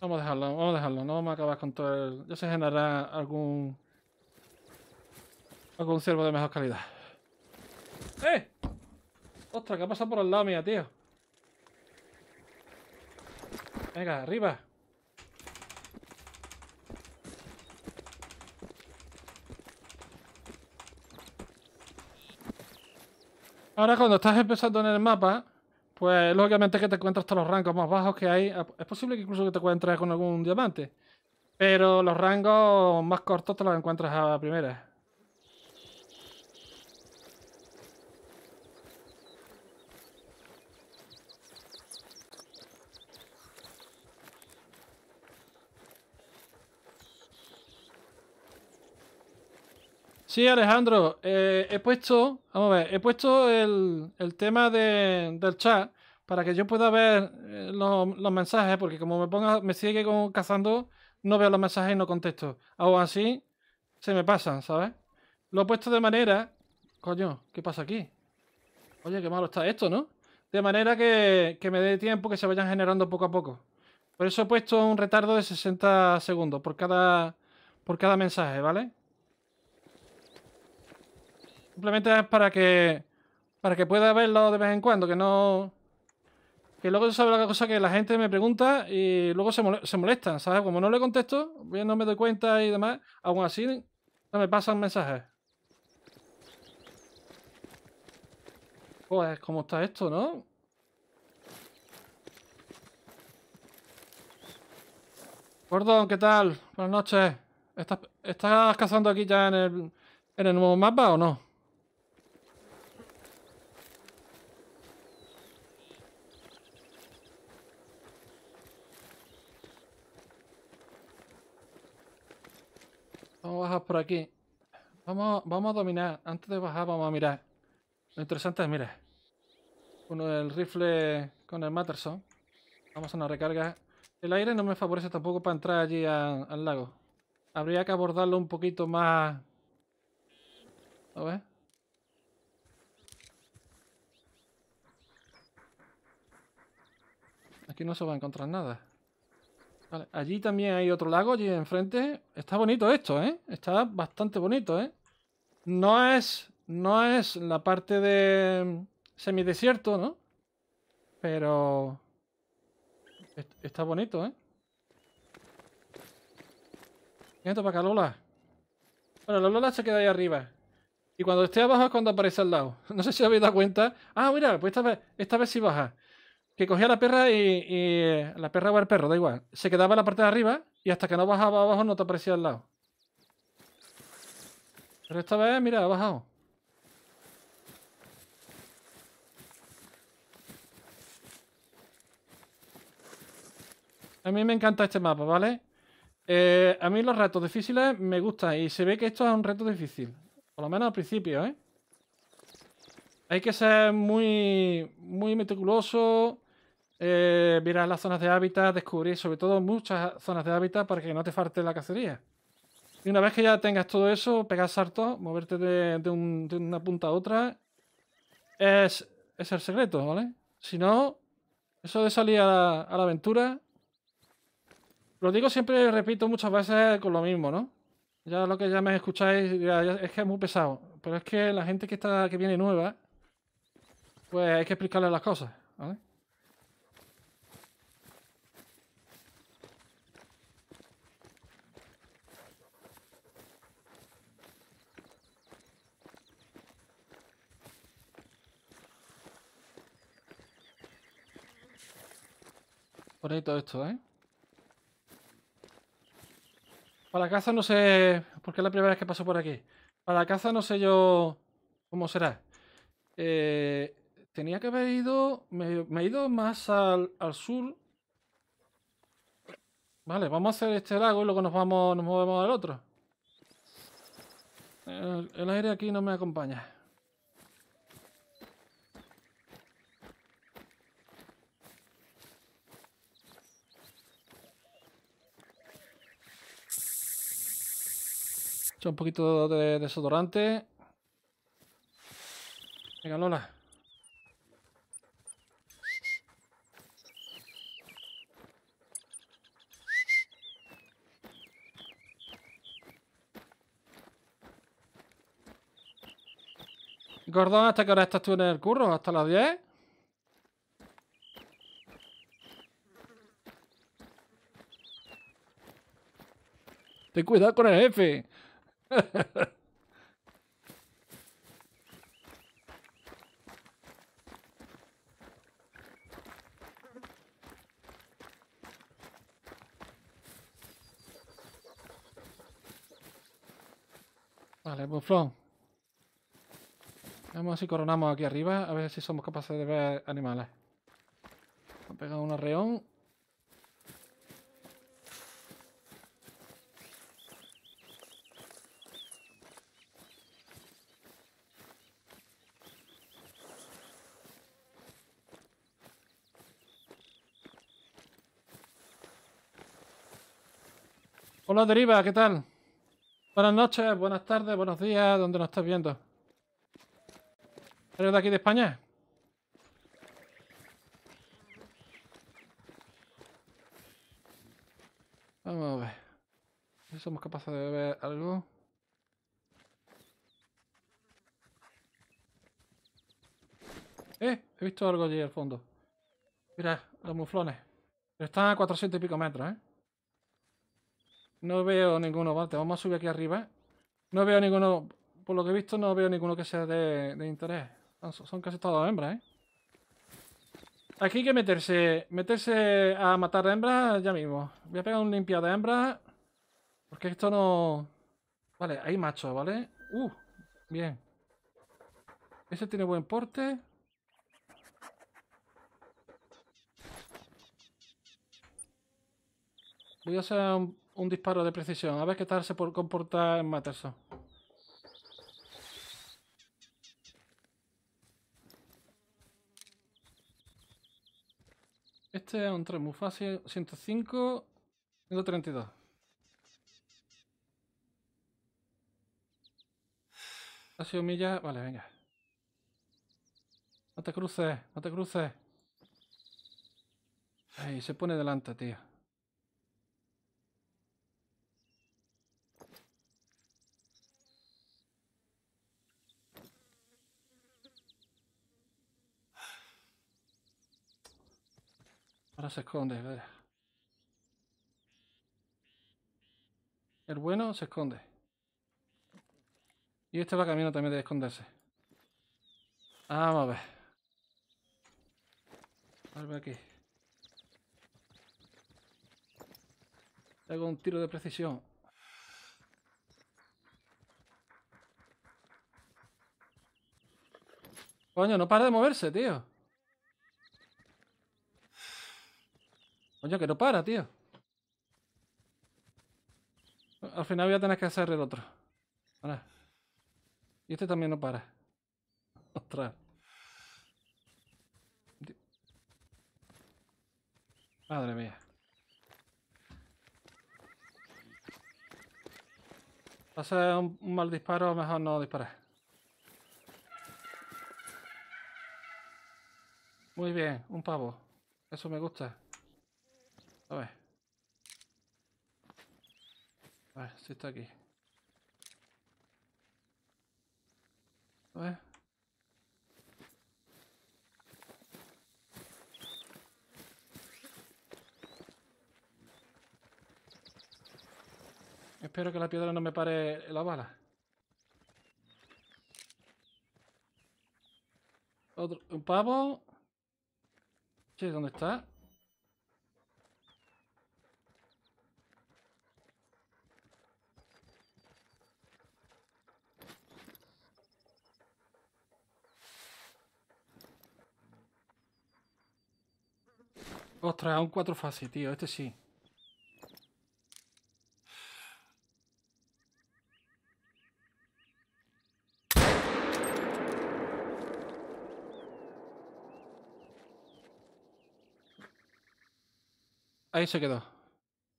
Vamos a dejarlo, vamos a dejarlo. No vamos a acabar con todo el... Ya se generará algún... Algún ciervo de mejor calidad. ¡Eh! ¡Ostras! ¿Qué ha pasado por el lado mío, tío? Venga, arriba. Ahora cuando estás empezando en el mapa, pues lógicamente que te encuentras todos los rangos más bajos que hay. Ah, es posible que incluso que te encuentres con algún diamante. Pero los rangos más cortos te los encuentras a primera. Sí, Alejandro, eh, he puesto, vamos a ver, he puesto el, el tema del chat para que yo pueda ver eh, los, mensajes, porque como me ponga, me sigue cazando, no veo los mensajes y no contesto. Aún así, se me pasan, ¿sabes? Lo he puesto de manera... Coño, ¿qué pasa aquí? Oye, qué malo está esto, ¿no? De manera que, que me dé tiempo que se vayan generando poco a poco. Por eso he puesto un retardo de 60 segundos por cada, por cada mensaje, ¿vale? Simplemente es para que para que pueda verlo de vez en cuando, que no... Que luego sabe la cosa que la gente me pregunta y luego se, se molestan, ¿sabes? Como no le contesto, no me doy cuenta y demás, aún así no me pasan mensajes. Pues, ¿cómo está esto, no? Gordon, ¿qué tal? Buenas noches. ¿Estás, ¿Estás, cazando aquí ya en el, en el nuevo mapa o no? bajar por aquí? Vamos, vamos a dominar. Antes de bajar, vamos a mirar. Lo interesante es, mira. Uno el rifle con el Matterson. Vamos a una recarga. El aire no me favorece tampoco para entrar allí al lago. Habría que abordarlo un poquito más... A ver. Aquí no se va a encontrar nada allí también hay otro lago, allí enfrente. Está bonito esto, ¿eh? Está bastante bonito, ¿eh? No es, no es la parte de semidesierto, ¿no? Pero... Está bonito, ¿eh? Esto para acá, Lola. Bueno, la Lola se queda ahí arriba. Y cuando esté abajo es cuando aparece al lado. No sé si habéis dado cuenta. Ah, mira, pues esta vez, esta vez sí baja que cogía la perra y, la perra o el perro, da igual. Se quedaba en la parte de arriba y hasta que no bajaba abajo no te aparecía al lado. Pero esta vez, mira, ha bajado. A mí me encanta este mapa, ¿vale? Eh, a mí los retos difíciles me gustan y se ve que esto es un reto difícil. Por lo menos al principio, ¿eh? Hay que ser muy, muy meticuloso eh, mirar las zonas de hábitat, descubrir sobre todo muchas zonas de hábitat para que no te falte la cacería. Y una vez que ya tengas todo eso, pegar saltos, moverte de, una punta a otra, es, el secreto, ¿vale? Si no, eso de salir a la, aventura, lo digo siempre y repito muchas veces con lo mismo, ¿no? Ya lo que ya me escucháis es que es muy pesado, pero es que la gente que, está, que viene nueva, pues hay que explicarle las cosas, ¿vale? todo esto, ¿eh? Para caza no sé... Porque es la primera vez que paso por aquí. Para la caza no sé yo cómo será. Eh, tenía que haber ido... Me, he ido más al, sur. Vale, vamos a hacer este lago y luego nos vamos nos movemos al otro. el aire aquí no me acompaña. un poquito de desodorante. Venga, Lola. Gordón, ¿hasta que hora estás tú en el curro? ¿Hasta las 10? Ten cuidado con el jefe. vale, buflón. Vamos si coronamos aquí arriba, a ver si somos capaces de ver animales. Ha pegado un arreón. Hola Deriva, ¿qué tal? Buenas noches, buenas tardes, buenos días, donde nos estás viendo. ¿Eres de aquí de España? Vamos a ver. Si somos capaces de ver algo. Eh, he visto algo allí al fondo. Mira, los muflones. están a 400 y pico metros, ¿eh? No veo ninguno, vale, vamos a subir aquí arriba. No veo ninguno, por lo que he visto, no veo ninguno que sea de, interés. Son, casi todas hembras, ¿eh? Aquí hay que meterse, meterse a matar hembras ya mismo. Voy a pegar un limpiado de hembras, porque esto no... Vale, hay macho, ¿vale? Uh, bien. Ese tiene buen porte. Voy a hacer un un disparo de precisión. A ver qué tal se comporta en Matterson Este es un 3 muy fácil. 105, 132. Ha sido millas. Vale, venga. No te cruces, no te cruces. Ahí, se pone delante, tío. Ahora se esconde, ver. El bueno se esconde. Y este va camino también de esconderse. Vamos a ver. Vuelve aquí. Hago un tiro de precisión. Coño, no para de moverse, tío. Oye, que no para, tío. Al final voy a tener que hacer el otro. Y este también no para. Ostras. Madre mía. Pasa un, un mal disparo, mejor no disparar. Muy bien, un pavo. Eso me gusta. A ver. A ver, si está aquí. A ver. Espero que la piedra no me pare la bala. Otro, un pavo. Che, ¿dónde está? Ostras, un cuatro fácil, tío. Este sí. Ahí se quedó.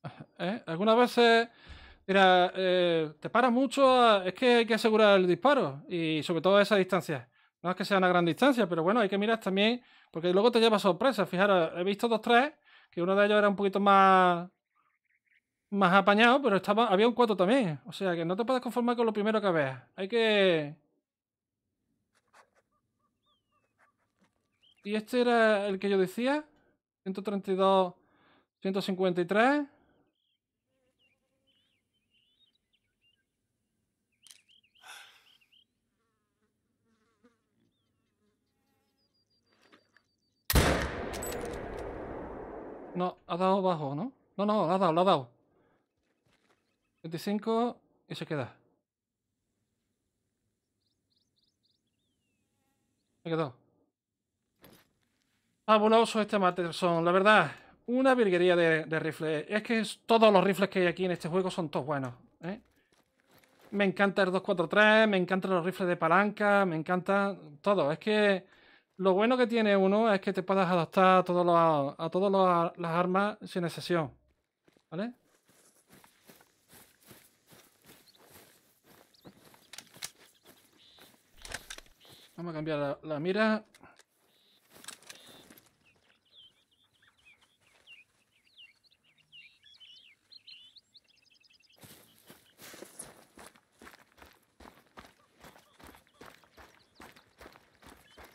¿Eh? Algunas veces, mira, eh, te paras mucho, es que hay que asegurar el disparo y sobre todo a esa distancia. No es que sea una gran distancia, pero bueno, hay que mirar también porque luego te lleva sorpresa, Fijaros, he visto dos, tres, que uno de ellos era un poquito más. Más apañado, pero estaba, había un cuatro también. O sea que no te puedes conformar con lo primero que ves. Hay que. Y este era el que yo decía. 132, 153. No, ha dado bajo, ¿no? No, no, ha dado, lo ha dado. 25 y se queda. Se quedó. Fabuloso este Matterson, la verdad. Una virguería de, rifles. Es que todos los rifles que hay aquí en este juego son todos buenos. ¿eh? Me encanta el 243, me encantan los rifles de palanca, me encanta todo. Es que lo bueno que tiene uno es que te puedas adaptar a, todos los, a todas las armas sin excepción. ¿Vale? Vamos a cambiar la mira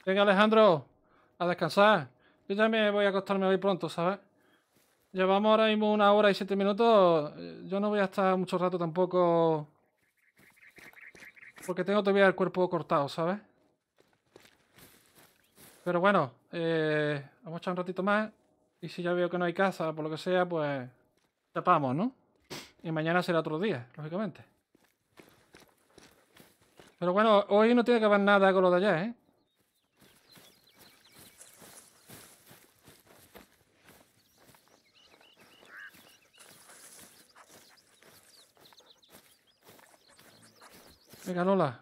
Venga, Alejandro, a descansar. Yo me voy a acostarme hoy pronto, ¿sabes? Llevamos ahora mismo una hora y siete minutos. Eh, yo no voy a estar mucho rato tampoco. Porque tengo todavía el cuerpo cortado, ¿sabes? Pero bueno, eh, vamos a echar un ratito más. Y si ya veo que no hay casa, por lo que sea, pues tapamos, ¿no? Y mañana será otro día, lógicamente. Pero bueno, hoy no tiene que ver nada con lo de allá, ¿eh? Venga, Lola.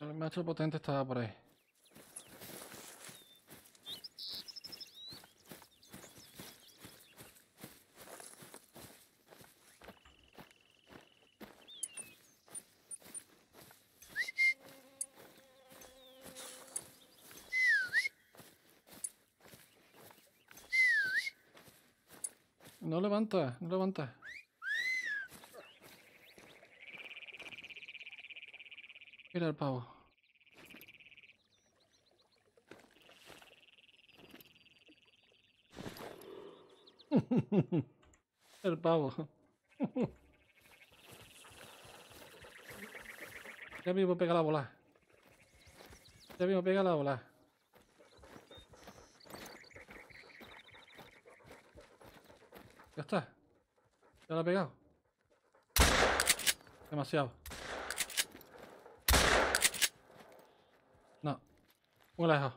El macho potente estaba por ahí. levanta, no levanta. Mira el pavo. el pavo. ya mismo pega la bola. Ya mismo pega la bola. Ya está. Ya lo ha pegado. Demasiado. No. muy la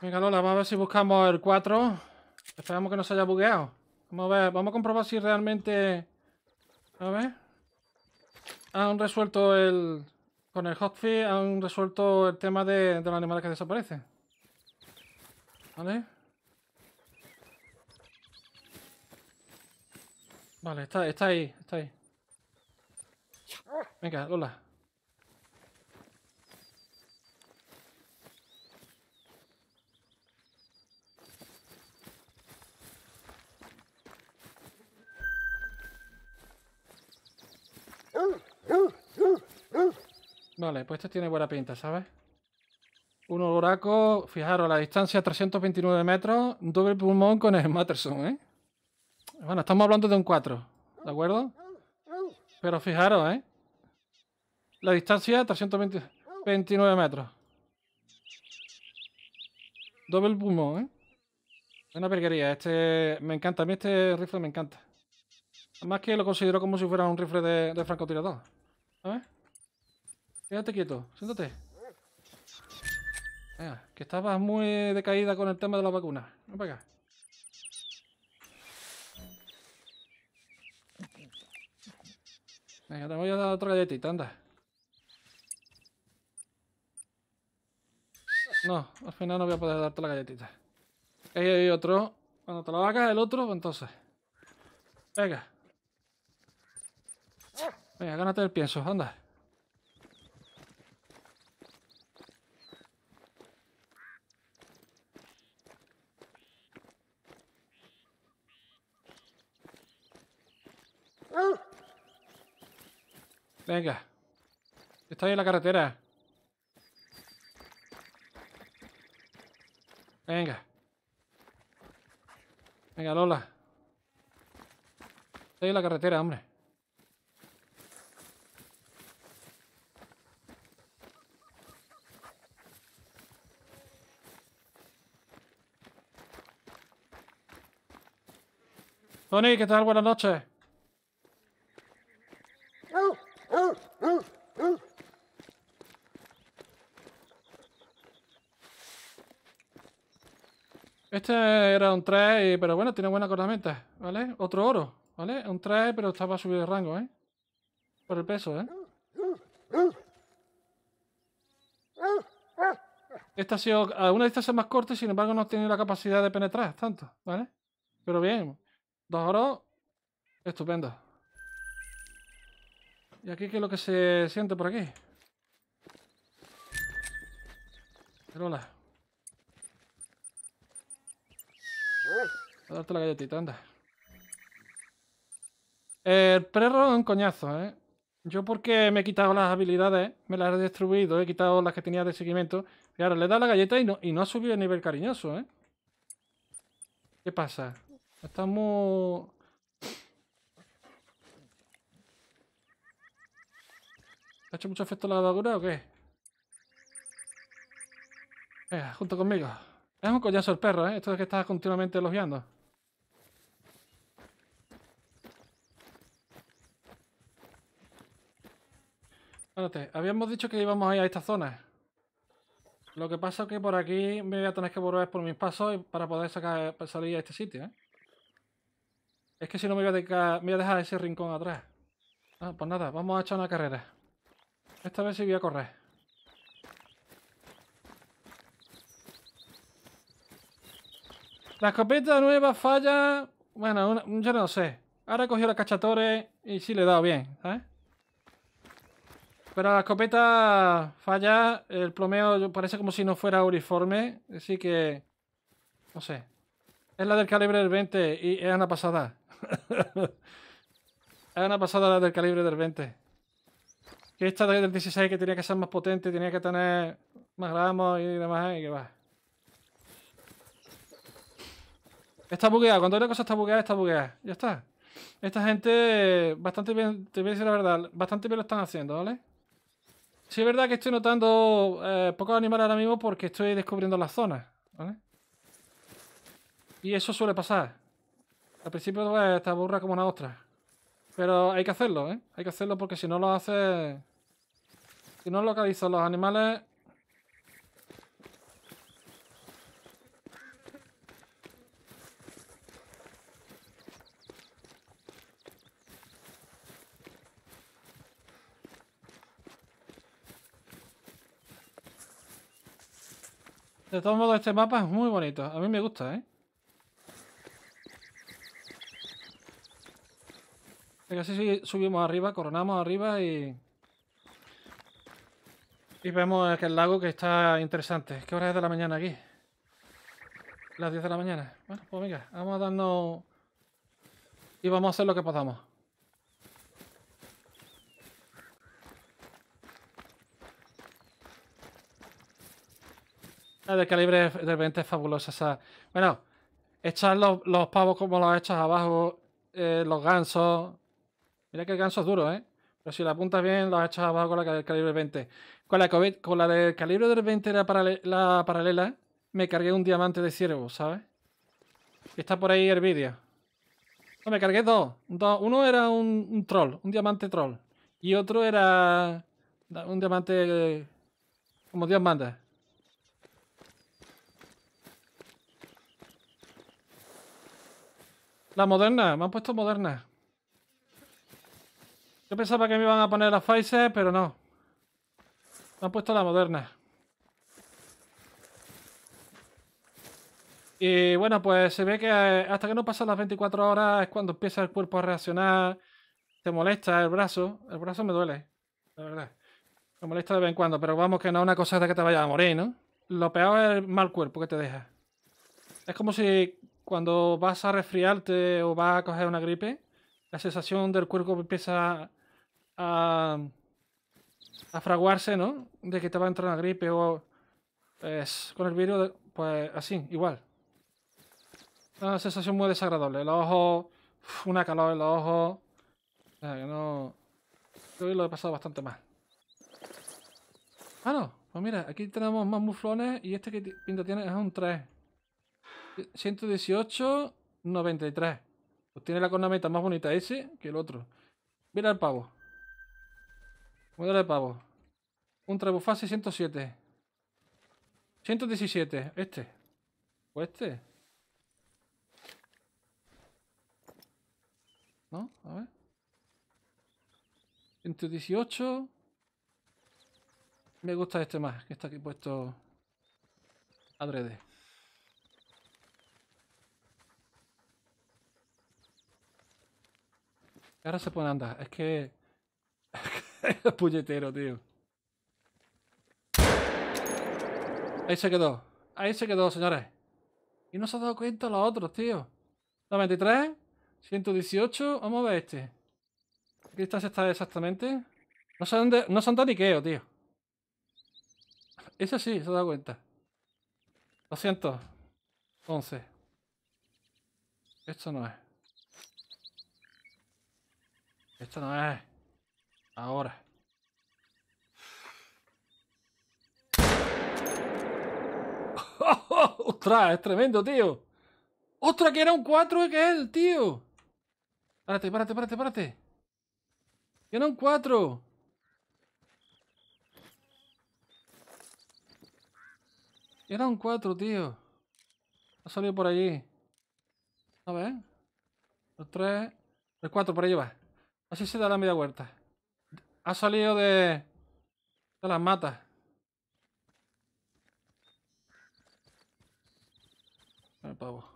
Venga, Lola, vamos a ver si buscamos el 4. Esperamos que no se haya bugueado. Vamos a ver, vamos a comprobar si realmente... A ver. Han resuelto el... Con el hotfix han resuelto el tema de los animales que desaparecen. Vale. Vale, está, está ahí, está ahí. Venga, Lola. Vale, pues esto tiene buena pinta, ¿sabes? Un oraco, fijaros, la distancia 329 metros, doble pulmón con el Matterson, ¿eh? Bueno, estamos hablando de un 4, ¿de acuerdo? Pero fijaros, ¿eh? La distancia 329 metros. Doble pulmón, ¿eh? Una perquería. Este me encanta, a mí este rifle me encanta. Además que lo considero como si fuera un rifle de, de francotirador. A ver. Quédate quieto, siéntate. Venga, que estabas muy decaída con el tema de la vacuna. Venga, te voy a dar otra galletita, anda. No, al final no voy a poder darte la galletita. Ahí hay otro. Cuando te la hagas el otro, entonces. Venga. Venga, gánate el pienso, anda. Venga. está ahí en la carretera. Venga. Venga, Lola. ahí en la carretera, hombre. Tony, ¿qué tal? Buenas noches. Este era un 3, eh, pero bueno, tiene buena cornamenta, ¿vale? Otro oro, ¿vale? Un 3, pero estaba para subir de rango, ¿eh? Por el peso, ¿eh? Esta ha sido a una distancia más corta sin embargo no tiene la capacidad de penetrar tanto, ¿vale? Pero bien, dos oros, estupendo. ¿Y aquí qué es lo que se siente por aquí? Hola. a darte la galletita, anda. El perro es un coñazo, ¿eh? Yo porque me he quitado las habilidades, me las he destruido, he quitado las que tenía de seguimiento. Y ahora le he dado la galleta y no, y no ha subido el nivel cariñoso, ¿eh? ¿Qué pasa? Estamos... ¿Te ha hecho mucho efecto la lavadura o qué? Venga, junto conmigo. Es un coñazo el perro, ¿eh? Esto es que estás continuamente elogiando. Espérate, habíamos dicho que íbamos a ir a esta zona. Lo que pasa es que por aquí me voy a tener que volver por mis pasos para poder sacar, salir a este sitio, ¿eh? Es que si no me voy, a dejar, voy a dejar ese rincón atrás. Ah, pues nada, vamos a echar una carrera. Esta vez sí voy a correr. La escopeta nueva falla... Bueno, yo no sé. Ahora he cogido la cachatore y sí le he dado bien, ¿sabes? Pero la escopeta falla, el plomeo parece como si no fuera uniforme, así que... No sé. Es la del calibre del 20 y es una pasada. es una pasada la del calibre del 20. Que esta del 16 que tenía que ser más potente, tenía que tener más gramos y demás, y que va. Está bugueada, cuando una cosa está bugueada, está bugueada. Ya está. Esta gente, bastante bien, te voy a decir la verdad, bastante bien lo están haciendo, ¿vale? Sí, es verdad que estoy notando eh, pocos animales ahora mismo porque estoy descubriendo las zonas. Y eso suele pasar. Al principio esta pues, burra como una ostra. Pero hay que hacerlo, ¿eh? Hay que hacerlo porque si no lo haces... Si no localizas los animales, De todos modos, este mapa es muy bonito. A mí me gusta, ¿eh? así subimos arriba, coronamos arriba y... Y vemos que el lago que está interesante. ¿Qué hora es de la mañana aquí? Las 10 de la mañana. Bueno, pues venga, vamos a darnos... Y vamos a hacer lo que podamos. La de calibre del 20 es fabulosa esa. Bueno, echar los, pavos como los echas abajo, eh, los gansos. Mira que el ganso es duro, ¿eh? Pero si la apuntas bien, los echas abajo con la del calibre 20. Con la, con del calibre del 20, la, la paralela, me cargué un diamante de ciervo, ¿sabes? Está por ahí el vídeo. No, me cargué dos. Uno era un, troll, un diamante troll. Y otro era un diamante como Dios manda. La moderna, me han puesto moderna. Yo pensaba que me iban a poner las Pfizer, pero no. Me han puesto la moderna. Y bueno, pues se ve que eh, hasta que no pasan las 24 horas es cuando empieza el cuerpo a reaccionar. Te molesta el brazo. El brazo me duele, la verdad. Me molesta de vez en cuando, pero vamos que no es una cosa de que te vayas a morir, ¿no? Lo peor es el mal cuerpo que te deja. Es como si cuando vas a resfriarte o vas a coger una gripe, la sensación del cuerpo empieza a, a fraguarse, ¿no? De que te va a entrar una gripe o... Pues, con el virus, pues así, igual. Una sensación muy desagradable. el ojo... Una calor en los ojos. O sea, que no... Hoy lo he pasado bastante mal. Ah, no. Pues mira, aquí tenemos más muflones y este que pinta tiene es un 3. 118, 93. Pues tiene la cornameta más bonita ese que el otro. Mira el pavo. Mira el pavo. Un trebufase 107. 117. Este. O este. ¿No? A ver. 118. Me gusta este más, que está aquí puesto adrede. ahora se pone a andar. Es que. es puñetero, tío. Ahí se quedó. Ahí se quedó, señores. Y no se han dado cuenta los otros, tío. 93, 118. Vamos a ver este. ¿Qué distancia está exactamente? No son dónde... no son y tío. Ese sí, se ha dado cuenta. 211. Esto no es. Esto no es... Ahora. ¡Ostras! Es tremendo, tío. ¡Ostras! Que era un 4 que el tío. Párate, párate, párate, párate. Que era un 4. Era un 4, tío. Ha salido por allí. A ver. Los 3. Los 4 por ahí va. Así se da la media vuelta. Ha salido de... De las matas. El pavo.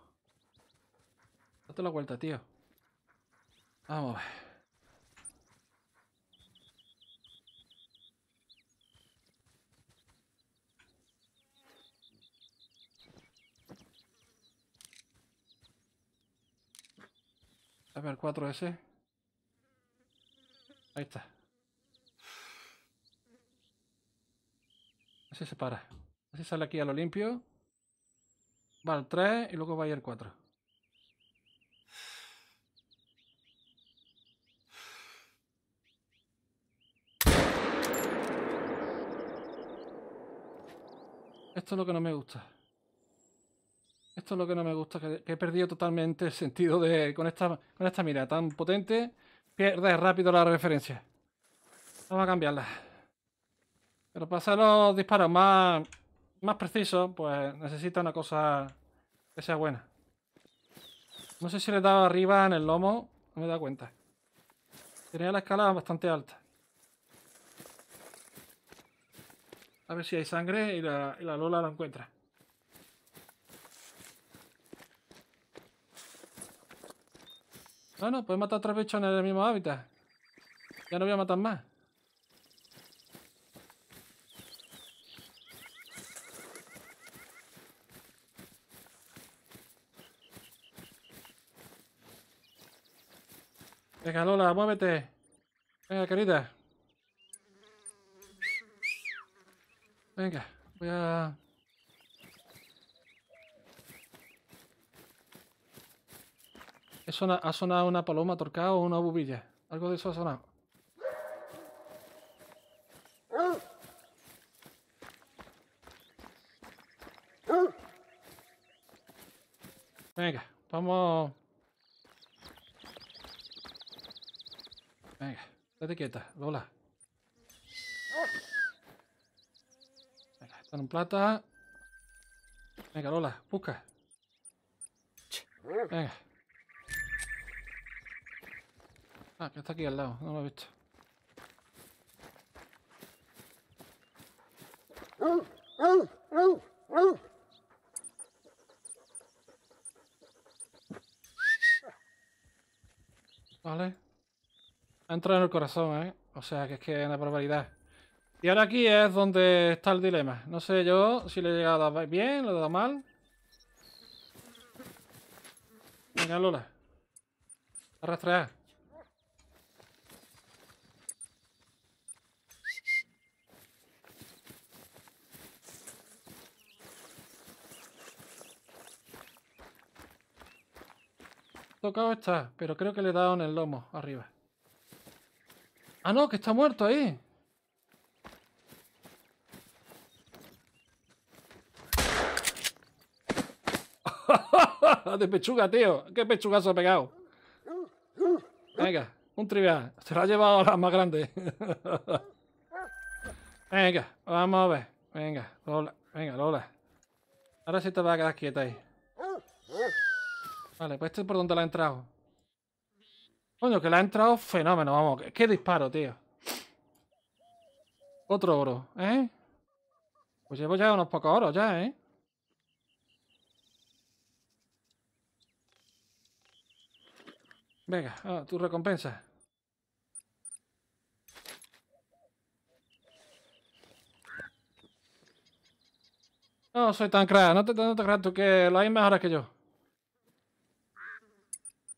Date la vuelta, tío. Vamos a ver. A ver, 4S. Ahí está. Así se para. Así sale aquí a lo limpio. Va al 3 y luego va a ir al 4. Esto es lo que no me gusta. Esto es lo que no me gusta, que, he perdido totalmente el sentido de... Con esta, con esta mira tan potente, pierdes rápido la referencia. Vamos a cambiarla. Pero para hacer los disparos más, más precisos, pues necesita una cosa que sea buena. No sé si le he dado arriba en el lomo, no me he dado cuenta. Tenía la escala bastante alta. A ver si hay sangre y la Lola la encuentra. No, no, puedes matar a tres bichos en el mismo hábitat. Ya no voy a matar más. Venga, Lola, muévete. Venga, querida. Venga, voy a... ¿Ha sonado una paloma torcada o una bubilla? Algo de eso ha sonado. Venga, vamos. Venga, date quieta, Lola. Venga, están en plata. Venga, Lola, busca. Venga. Ah, que está aquí al lado, no lo he visto. Vale. Ha entrado en el corazón, ¿eh? O sea, que es que es una probabilidad. Y ahora aquí es donde está el dilema. No sé yo si le he llegado bien, le he dado mal. Venga, Lola. Arrastrear. Tocado está, pero creo que le he dado en el lomo, arriba. Ah, no, que está muerto ahí. de pechuga, tío. Qué pechugazo ha pegado. Venga, un trivial. Se lo ha llevado a las más grande. Venga, vamos a ver. Venga, Lola. Venga, Lola. Ahora sí te vas a quedar quieta ahí. Vale, pues este por donde la ha entrado. Coño, que la ha entrado fenómeno, vamos. Qué disparo, tío. Otro oro, ¿eh? Pues llevo ya unos pocos oros ya, ¿eh? Venga, ah, tu recompensa. No soy tan crack, no te, no te creas tú que lo hay mejores que yo.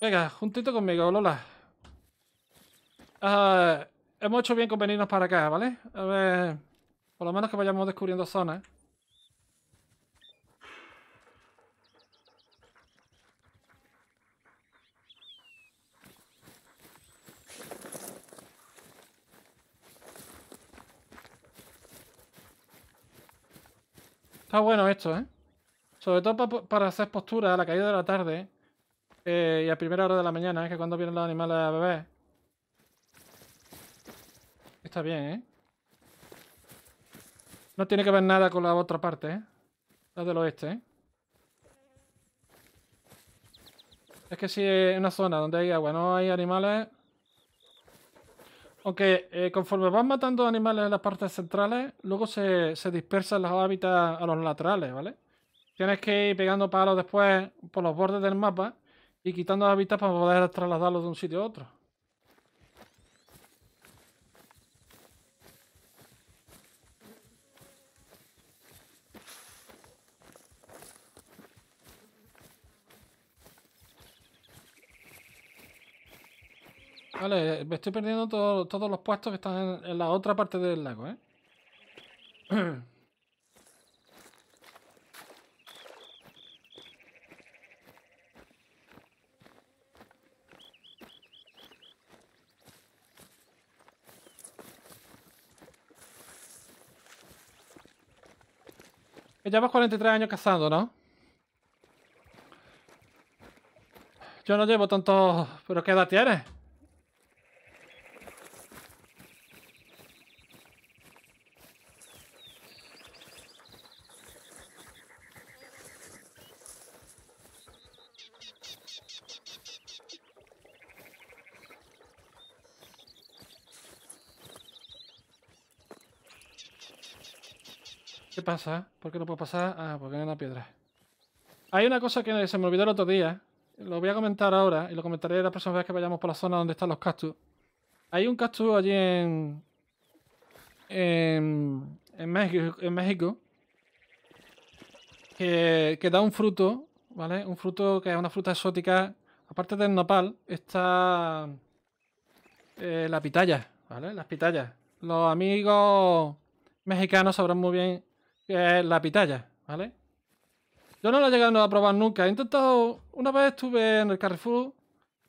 Venga, juntito conmigo, Lola. Ah, hemos hecho bien con para acá, ¿vale? A ver... Por lo menos que vayamos descubriendo zonas. Está bueno esto, ¿eh? Sobre todo para hacer postura a la caída de la tarde. ¿eh? Eh, y a primera hora de la mañana, es ¿eh? que cuando vienen los animales a beber. Está bien, ¿eh? No tiene que ver nada con la otra parte, ¿eh? La del oeste, ¿eh? Es que si es una zona donde hay agua, no hay animales... Aunque conforme vas matando animales en las partes centrales, luego se, se dispersan los hábitats a los laterales, ¿vale? Tienes que ir pegando palos después por los bordes del mapa y quitando las para poder trasladarlos de un sitio a otro. Vale, me estoy perdiendo todos los puestos que están en la otra parte del lago, ¿eh? llevas 43 años cazando, ¿no? Yo no llevo tanto... ¿Pero qué edad tienes? pasa? porque no puedo pasar? Ah, porque hay una piedra. Hay una cosa que se me olvidó el otro día. Lo voy a comentar ahora y lo comentaré la próxima vez que vayamos por la zona donde están los cactus. Hay un cactus allí en. en. en México. que, da un fruto, ¿vale? Un fruto que es una fruta exótica. Aparte del nopal, está. Eh, la pitaya, ¿vale? Las pitayas. Los amigos mexicanos sabrán muy bien que es la pitaya, ¿vale? Yo no la he llegado a probar nunca. He intentado, una vez estuve en el Carrefour,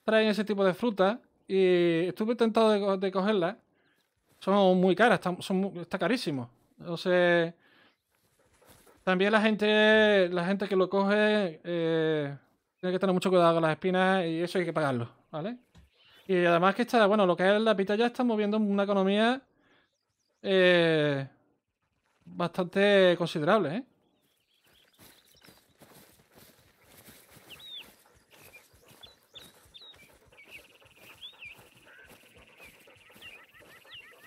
traen ese tipo de fruta y estuve intentado de, cogerla. Son muy caras, está carísimo. Entonces, también la gente, la gente que lo coge eh, tiene que tener mucho cuidado con las espinas y eso hay que pagarlo, ¿vale? Y además que está, bueno, lo que es la pitaya está moviendo una economía eh, bastante considerable ¿eh?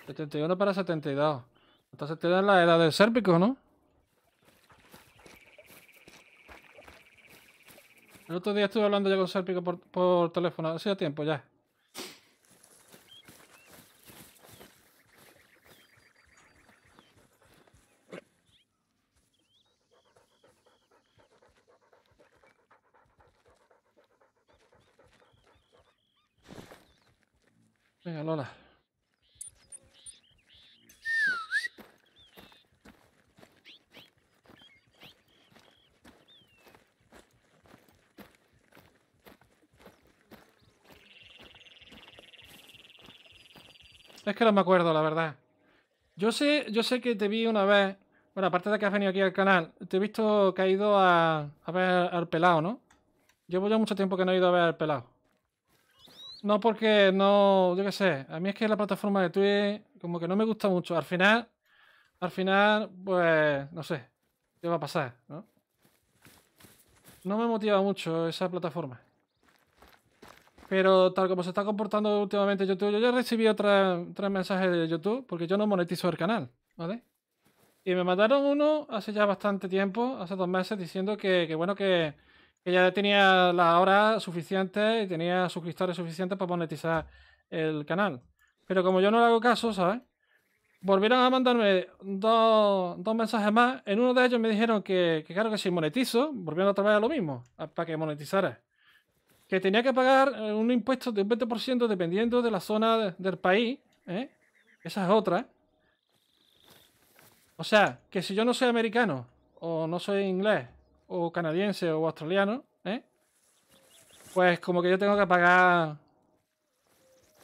...71 para 72... Entonces te es la edad del sérpico, ¿no? El otro día estuve hablando ya con Sérpico por, por teléfono... sido tiempo ya... Es que no me acuerdo, la verdad. Yo sé, yo sé que te vi una vez. Bueno, aparte de que has venido aquí al canal, te he visto que has ido a ver al pelado, ¿no? Llevo ya mucho tiempo que no he ido a ver al pelado. No porque no, yo qué sé, a mí es que la plataforma de Twitch como que no me gusta mucho. Al final, al final, pues no sé, qué va a pasar, ¿no? No me motiva mucho esa plataforma. Pero tal como se está comportando últimamente YouTube, yo ya recibí recibido tres mensajes de YouTube porque yo no monetizo el canal, ¿vale? Y me mandaron uno hace ya bastante tiempo, hace dos meses, diciendo que bueno, que, que ya tenía las horas suficientes y tenía suscriptores suficientes para monetizar el canal. Pero como yo no le hago caso, ¿sabes? Volvieron a mandarme dos, mensajes más. En uno de ellos me dijeron que, claro, que si monetizo, volvieron otra vez a lo mismo, para que monetizara. Que tenía que pagar eh, un impuesto de un 20% dependiendo de la zona del país. ¿eh? Esa es otra. O sea, que si yo no soy americano o no soy inglés o canadiense o australiano, ¿eh? pues como que yo tengo que pagar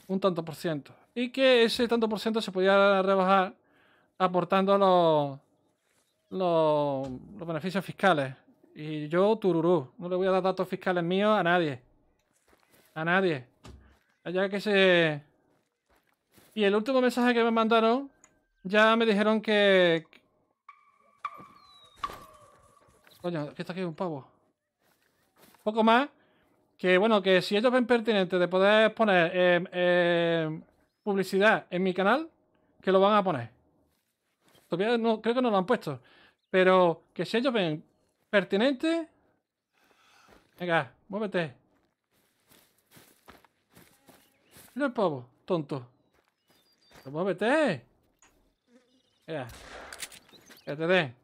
un tanto por ciento. Y que ese tanto por ciento se podía rebajar aportando los, los, beneficios fiscales. Y yo, tururú, no le voy a dar datos fiscales míos a nadie. A nadie. Allá que se... Y el último mensaje que me mandaron, ya me dijeron que, Coño, que está aquí un pavo. Poco más. Que bueno, que si ellos ven pertinente de poder poner eh, eh, publicidad en mi canal, que lo van a poner. no, creo que no lo han puesto. Pero que si ellos ven pertinente. Venga, muévete. Mira el pavo, tonto. Pues muévete. Ya. Que te den.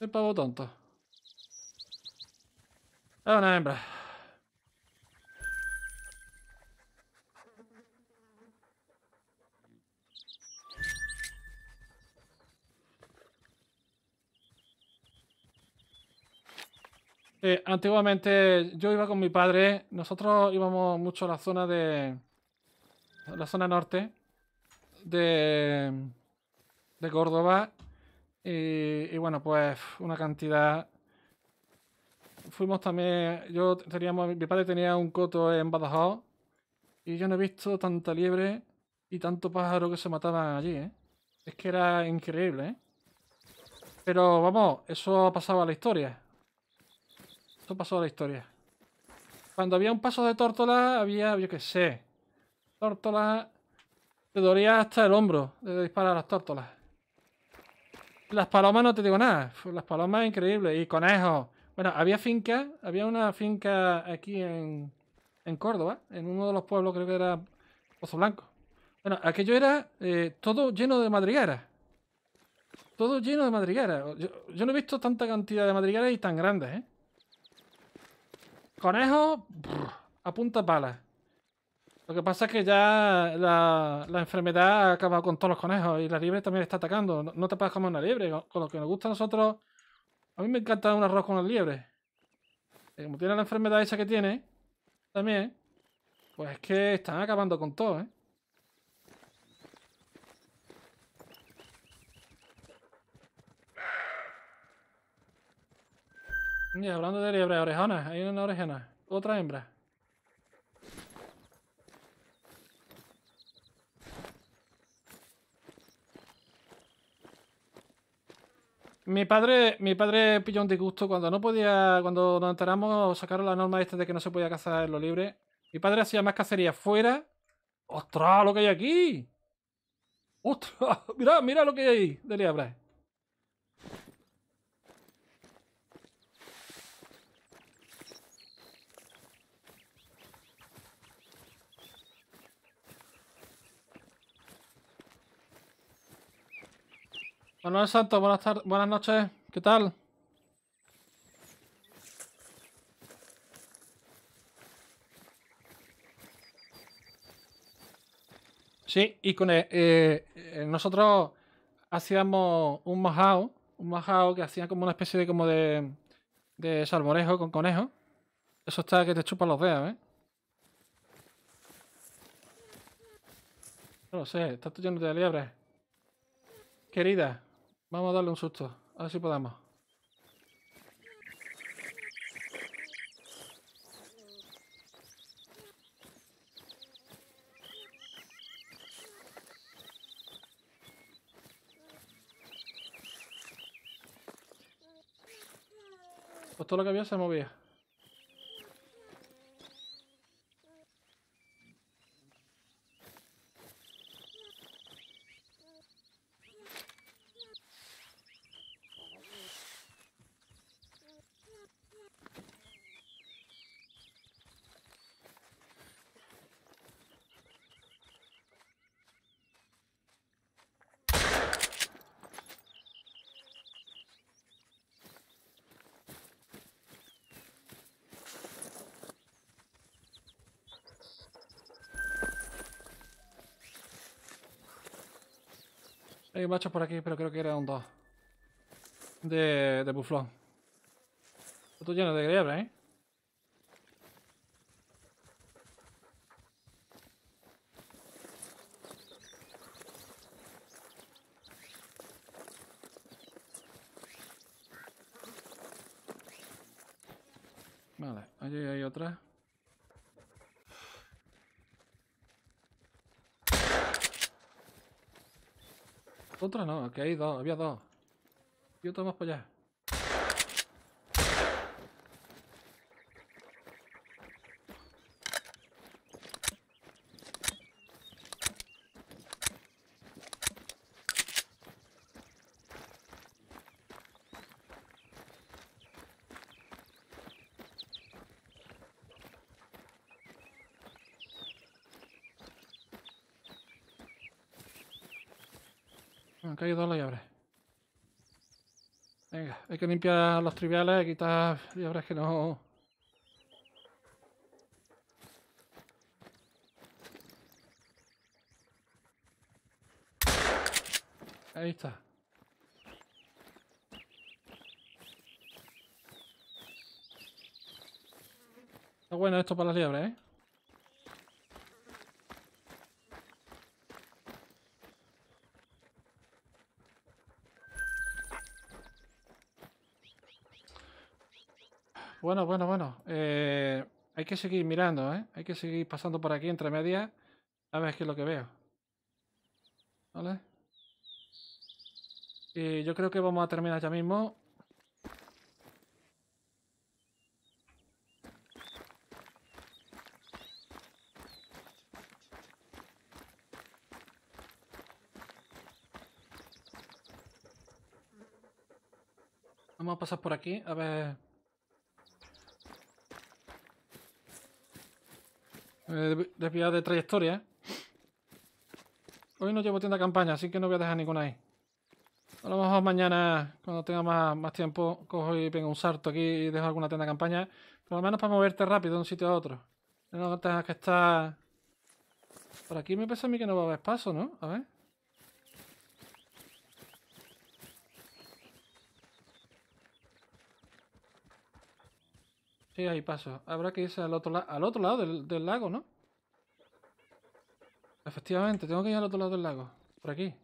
El pavo tonto. Es una hembra. antiguamente yo iba con mi padre, nosotros íbamos mucho a la zona de... la zona norte de, de Córdoba y, bueno, pues una cantidad. Fuimos también. Yo teníamos. Mi padre tenía un coto en Badajoz. Y yo no he visto tanta liebre y tanto pájaro que se mataban allí, ¿eh? Es que era increíble, ¿eh? Pero vamos, eso ha pasado a la historia. Eso pasó a la historia. Cuando había un paso de tórtola, había, yo qué sé. Tórtola. Te dolía hasta el hombro de disparar a las tórtolas. Las palomas no te digo nada. Las palomas increíbles. Y conejos. Bueno, había finca. Había una finca aquí en, Córdoba. En uno de los pueblos, creo que era Pozo Blanco. Bueno, aquello era eh, todo lleno de madrigueras. Todo lleno de madrigueras. Yo, no he visto tanta cantidad de madrigueras y tan grandes, ¿eh? Conejos. apunta a pala. Lo que pasa es que ya la, enfermedad ha acabado con todos los conejos y la liebre también está atacando. No, te puedes comer una liebre. Con lo que nos gusta a nosotros, a mí me encanta un arroz con una liebre. Eh, como tiene la enfermedad esa que tiene, también, pues es que están acabando con todo, ¿eh? Y hablando de liebre, orejanas, hay una orejona, otra hembra. Mi padre, mi padre pilló un disgusto cuando no podía, cuando nos enteramos, sacaron la norma esta de que no se podía cazar en lo libre. Mi padre hacía más cacería fuera. ¡Ostras, lo que hay aquí! ¡Ostras! Mira, mira lo que hay ahí de liebres. Manuel Santos, buenas, tardes, buenas noches, ¿qué tal? Sí, y con eh, eh, nosotros hacíamos un majao, un majao que hacía como una especie de como de, de salmorejo con conejo. Eso está que te chupa los dedos, ¿eh? No lo sé, tú lleno de liebres. Querida. Vamos a darle un susto. A ver si podemos. Pues todo lo que había se movía. hay machos por aquí, pero creo que era un 2. De, de buflón. Esto lleno de griebres, ¿eh? Ahora no, que hay dos, había dos. Y otra más para allá. hay dos liebres. Venga, hay que limpiar los triviales, quitar liebres que no... Ahí está. Está bueno esto para las liebres, ¿eh? bueno, bueno, bueno. Eh, hay que seguir mirando, ¿eh? Hay que seguir pasando por aquí entre medias a ver qué es lo que veo. ¿Vale? Y yo creo que vamos a terminar ya mismo. Vamos a pasar por aquí, a ver Eh, de trayectoria. ¿eh? Hoy no llevo tienda de campaña, así que no voy a dejar ninguna ahí. A lo mejor mañana, cuando tenga más, más tiempo, cojo y pego un salto aquí y dejo alguna tienda de campaña. Por lo menos para moverte rápido de un sitio a otro. No tengas que estar... Por aquí me parece a mí que no va a haber paso, ¿no? A ver. Sí, ahí paso. Habrá que irse al otro, al otro lado del, lago, ¿no? Efectivamente, tengo que ir al otro lado del lago. Por aquí.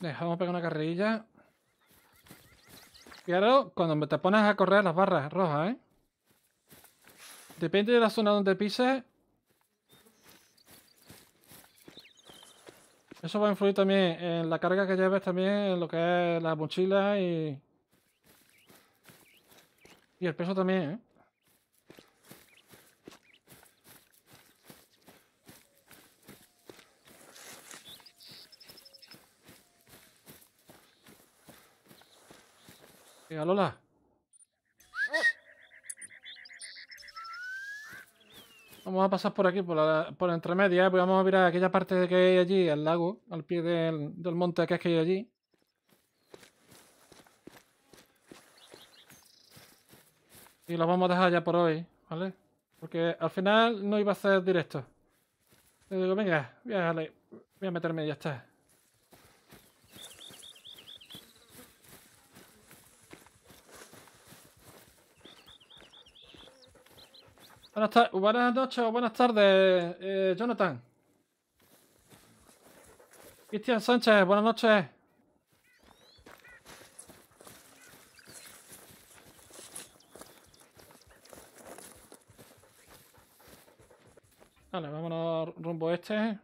Dejamos pegar una carrerilla. Claro, cuando te pones a correr las barras rojas, ¿eh? Depende de la zona donde pises, Eso va a influir también en la carga que lleves también, en lo que es la mochila y... Y el peso también, ¿eh? Alola. Vamos a pasar por aquí, por, la, por eh, vamos a mirar aquella parte que hay allí, el lago, al pie del, monte que que hay allí. Y lo vamos a dejar ya por hoy, ¿vale? Porque al final no iba a ser directo. Le digo, venga, voy a, voy a meterme y ya está. Buenas, noches o buenas tardes, eh, Jonathan. Cristian Sánchez, buenas noches. Vale, vámonos rumbo este.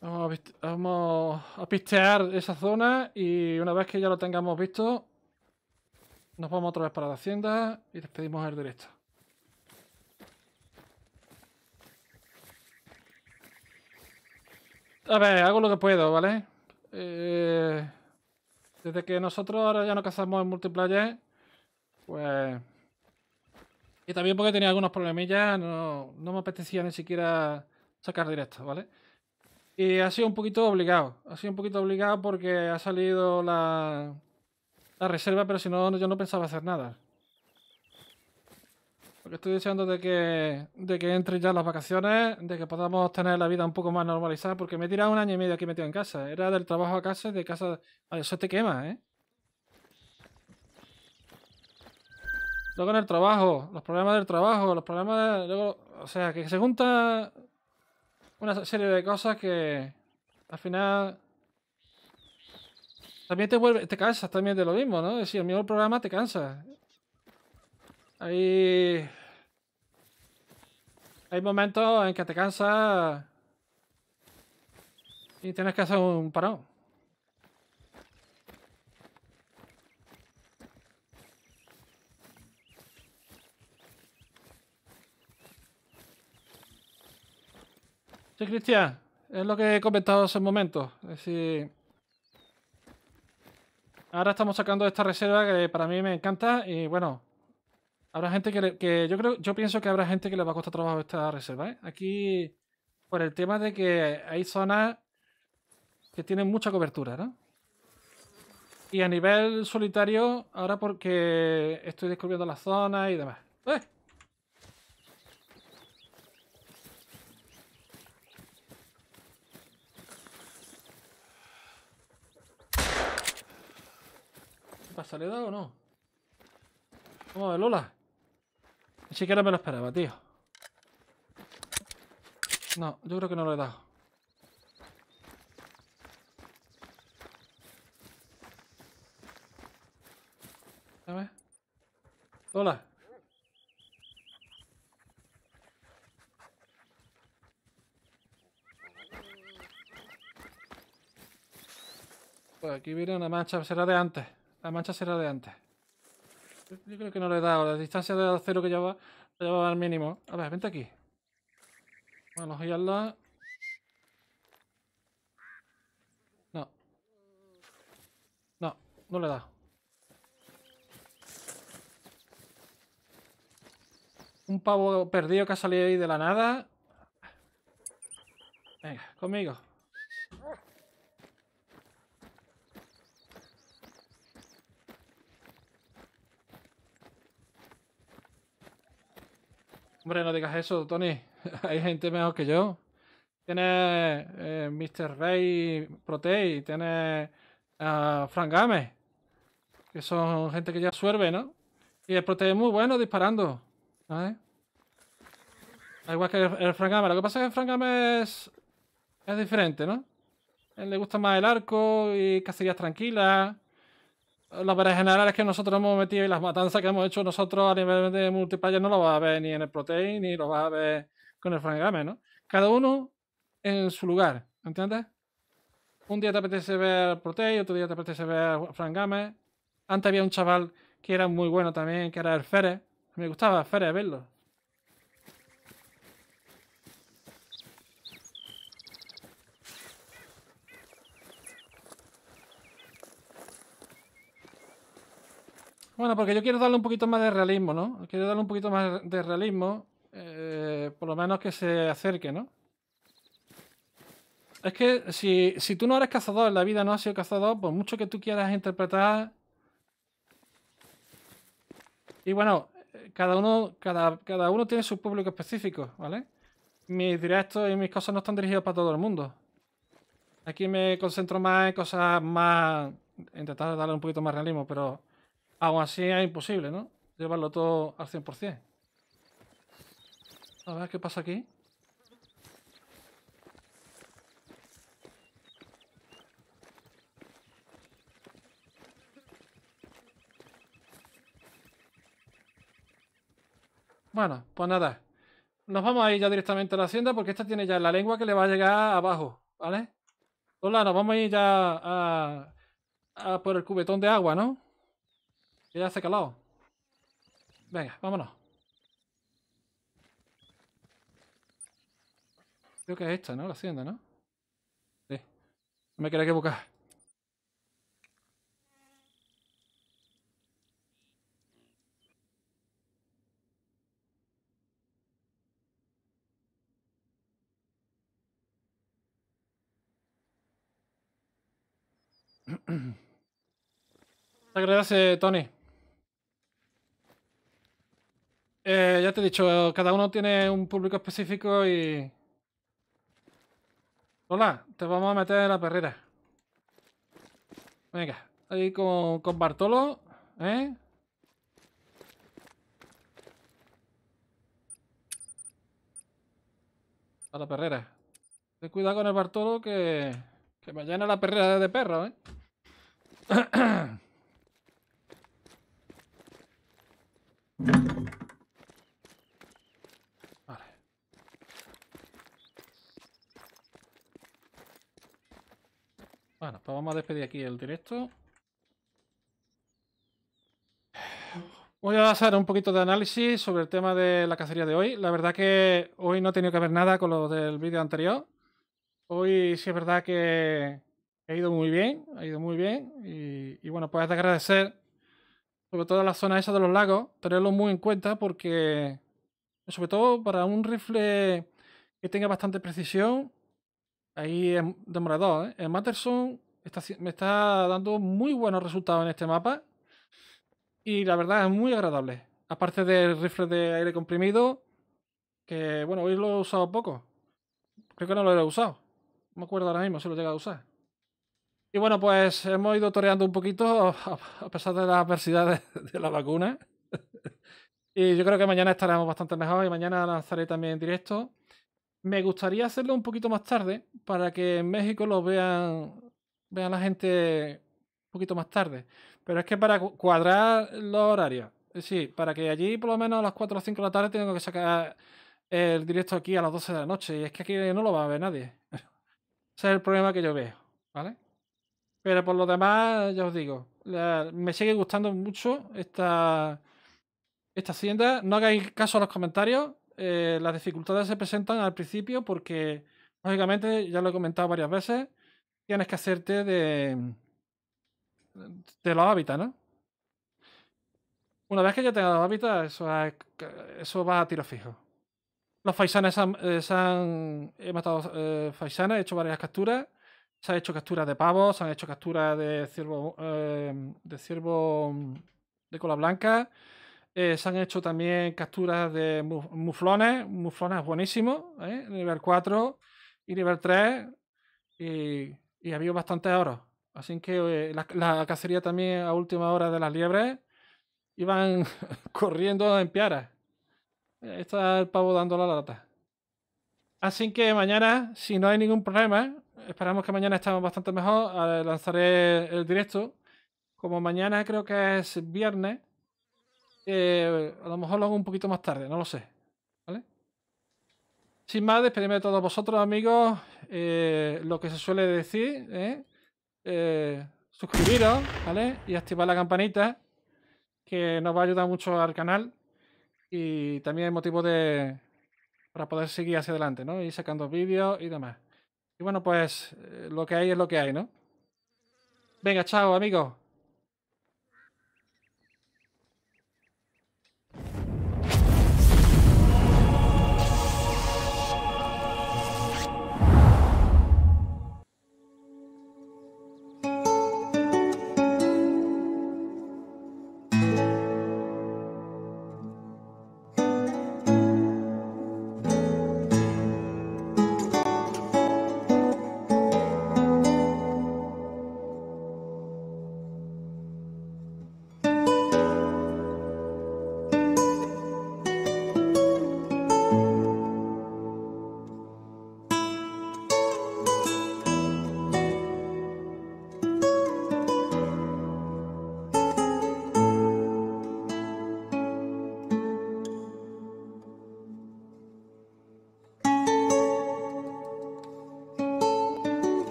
Vamos a, vamos a pistear esa zona y una vez que ya lo tengamos visto, nos vamos otra vez para la hacienda y despedimos el directo. A ver, hago lo que puedo, ¿vale? Eh, desde que nosotros ahora ya no cazamos en multiplayer, pues... Y también porque tenía algunos problemillas, no, no me apetecía ni siquiera sacar directo, ¿vale? Y ha sido un poquito obligado, ha sido un poquito obligado porque ha salido la la reserva, pero si no, yo no pensaba hacer nada. Porque estoy deseando de que, de que entren ya las vacaciones, de que podamos tener la vida un poco más normalizada, porque me he tirado un año y medio aquí metido en casa. Era del trabajo a casa, de casa... Eso te quema, ¿eh? Luego en el trabajo, los problemas del trabajo, los problemas de... Luego, o sea, que se junta una serie de cosas que al final también te, vuelve, te cansas también de lo mismo, ¿no? Es decir, el mismo programa te cansa. Hay, hay momentos en que te cansas y tienes que hacer un parón. Sí, Cristian, es lo que he comentado hace un momento. Es decir, Ahora estamos sacando esta reserva que para mí me encanta y bueno, habrá gente que, que yo creo, yo pienso que habrá gente que le va a costar trabajo esta reserva. ¿eh? Aquí por el tema de que hay zonas que tienen mucha cobertura, ¿no? Y a nivel solitario, ahora porque estoy descubriendo la zona y demás. ¡Eh! has salido o no? Vamos a ver, Lola. Ni siquiera me lo esperaba, tío. No, yo creo que no lo he dado. A ver. Lola. Pues aquí viene una mancha, será de antes. La mancha será de antes. Yo creo que no le he dado. La distancia de acero que lleva, llevaba al mínimo. A ver, vente aquí. Vamos a lado. No. No, no le he dado. Un pavo perdido que ha salido ahí de la nada. Venga, conmigo. Hombre, no digas eso, Tony. Hay gente mejor que yo. Tiene eh, Mr. Ray Protei, tiene a ah, que son gente que ya suerve, ¿no? Y el Protei es muy bueno disparando. ¿sabes? Al igual que el, Lo que pasa es que el Frank es, es diferente, ¿no? él le gusta más el arco y cacerías tranquilas la para general es que nosotros hemos metido y las matanzas que hemos hecho nosotros a nivel de multiplayer no lo vas a ver ni en el Protein ni lo vas a ver con el Frangame, ¿no? Cada uno en su lugar, ¿entiendes? Un día te apetece ver Protein, otro día te apetece ver Frangame. Antes había un chaval que era muy bueno también, que era el Férez. Me gustaba Fere verlo. Bueno, porque yo quiero darle un poquito más de realismo, ¿no? Quiero darle un poquito más de realismo, eh, por lo menos que se acerque, ¿no? Es que si, tú no eres cazador, en la vida no has sido cazador, por mucho que tú quieras interpretar... Y bueno, cada uno, cada, cada uno tiene su público específico, ¿vale? Mis directos y mis cosas no están dirigidos para todo el mundo. Aquí me concentro más en cosas más... Intentar darle un poquito más realismo, pero Aún así es imposible, ¿no? Llevarlo todo al 100%. A ver qué pasa aquí. Bueno, pues nada. Nos vamos a ir ya directamente a la hacienda porque esta tiene ya la lengua que le va a llegar abajo, ¿vale? Hola, nos vamos a ir ya a, a por el cubetón de agua, ¿no? Ya se calado. Venga, vámonos. Creo que es esta, ¿no? La hacienda, ¿no? Sí. No me quería equivocar. Muchas gracias, Tony. Eh, ya te he dicho, cada uno tiene un público específico y... Hola, te vamos a meter en la perrera. Venga, ahí con, con Bartolo, ¿eh? A la perrera. Ten cuidado con el Bartolo que, que me llena la perrera de perro, ¿eh? Bueno, pues vamos a despedir aquí el directo. Voy a hacer un poquito de análisis sobre el tema de la cacería de hoy. La verdad que hoy no he tenido que ver nada con lo del vídeo anterior. Hoy sí es verdad que he ido muy bien, ha ido muy bien. Y, bueno, pues agradecer sobre todo la zona esa de los lagos, tenerlo muy en cuenta porque sobre todo para un rifle que tenga bastante precisión, Ahí es demorado, ¿eh? El Matterson me está dando muy buenos resultados en este mapa. Y la verdad es muy agradable. Aparte del rifle de aire comprimido, que bueno, hoy lo he usado poco. Creo que no lo he usado. No me acuerdo ahora mismo si lo he llegado a usar. Y bueno, pues hemos ido toreando un poquito a pesar de las adversidades de la vacuna. y yo creo que mañana estaremos bastante mejor y mañana lanzaré también directo. Me gustaría hacerlo un poquito más tarde para que en México lo vean, vean la gente un poquito más tarde. Pero es que para cuadrar los horarios, sí, para que allí por lo menos a las 4 o 5 de la tarde tengo que sacar el directo aquí a las 12 de la noche. Y es que aquí no lo va a ver nadie. Ese es el problema que yo veo, ¿vale? Pero por lo demás, ya os digo, me sigue gustando mucho esta, esta hacienda. No hagáis caso a los comentarios. Eh, las dificultades se presentan al principio porque, lógicamente, ya lo he comentado varias veces, tienes que hacerte de, de los hábitats, ¿no? Una vez que ya tengas los hábitats, eso, va a tiro fijo. Los faisanes se han, eh, he matado eh, faisanes, he hecho varias capturas. Se han hecho capturas de pavos, se han hecho capturas de ciervo, de ciervo de cola blanca eh, se han hecho también capturas de muflones, muflones buenísimos, ¿eh? nivel 4 y nivel 3, y, ha habido bastantes oro Así que eh, la, cacería también a última hora de las liebres iban corriendo en piaras. Está el pavo dando la lata. Así que mañana, si no hay ningún problema, esperamos que mañana estemos bastante mejor. Lanzaré el directo. Como mañana creo que es viernes, eh, a lo mejor lo hago un poquito más tarde, no lo sé. Sin más, despedirme de todos vosotros, amigos. Eh, lo que se suele decir, ¿eh? suscribiros, ¿vale? Y activar la campanita, que nos va a ayudar mucho al canal. Y también hay motivo de. para poder seguir hacia adelante, ¿no? Y sacando vídeos y demás. Y bueno, pues lo que hay es lo que hay, ¿no? Venga, chao, amigos.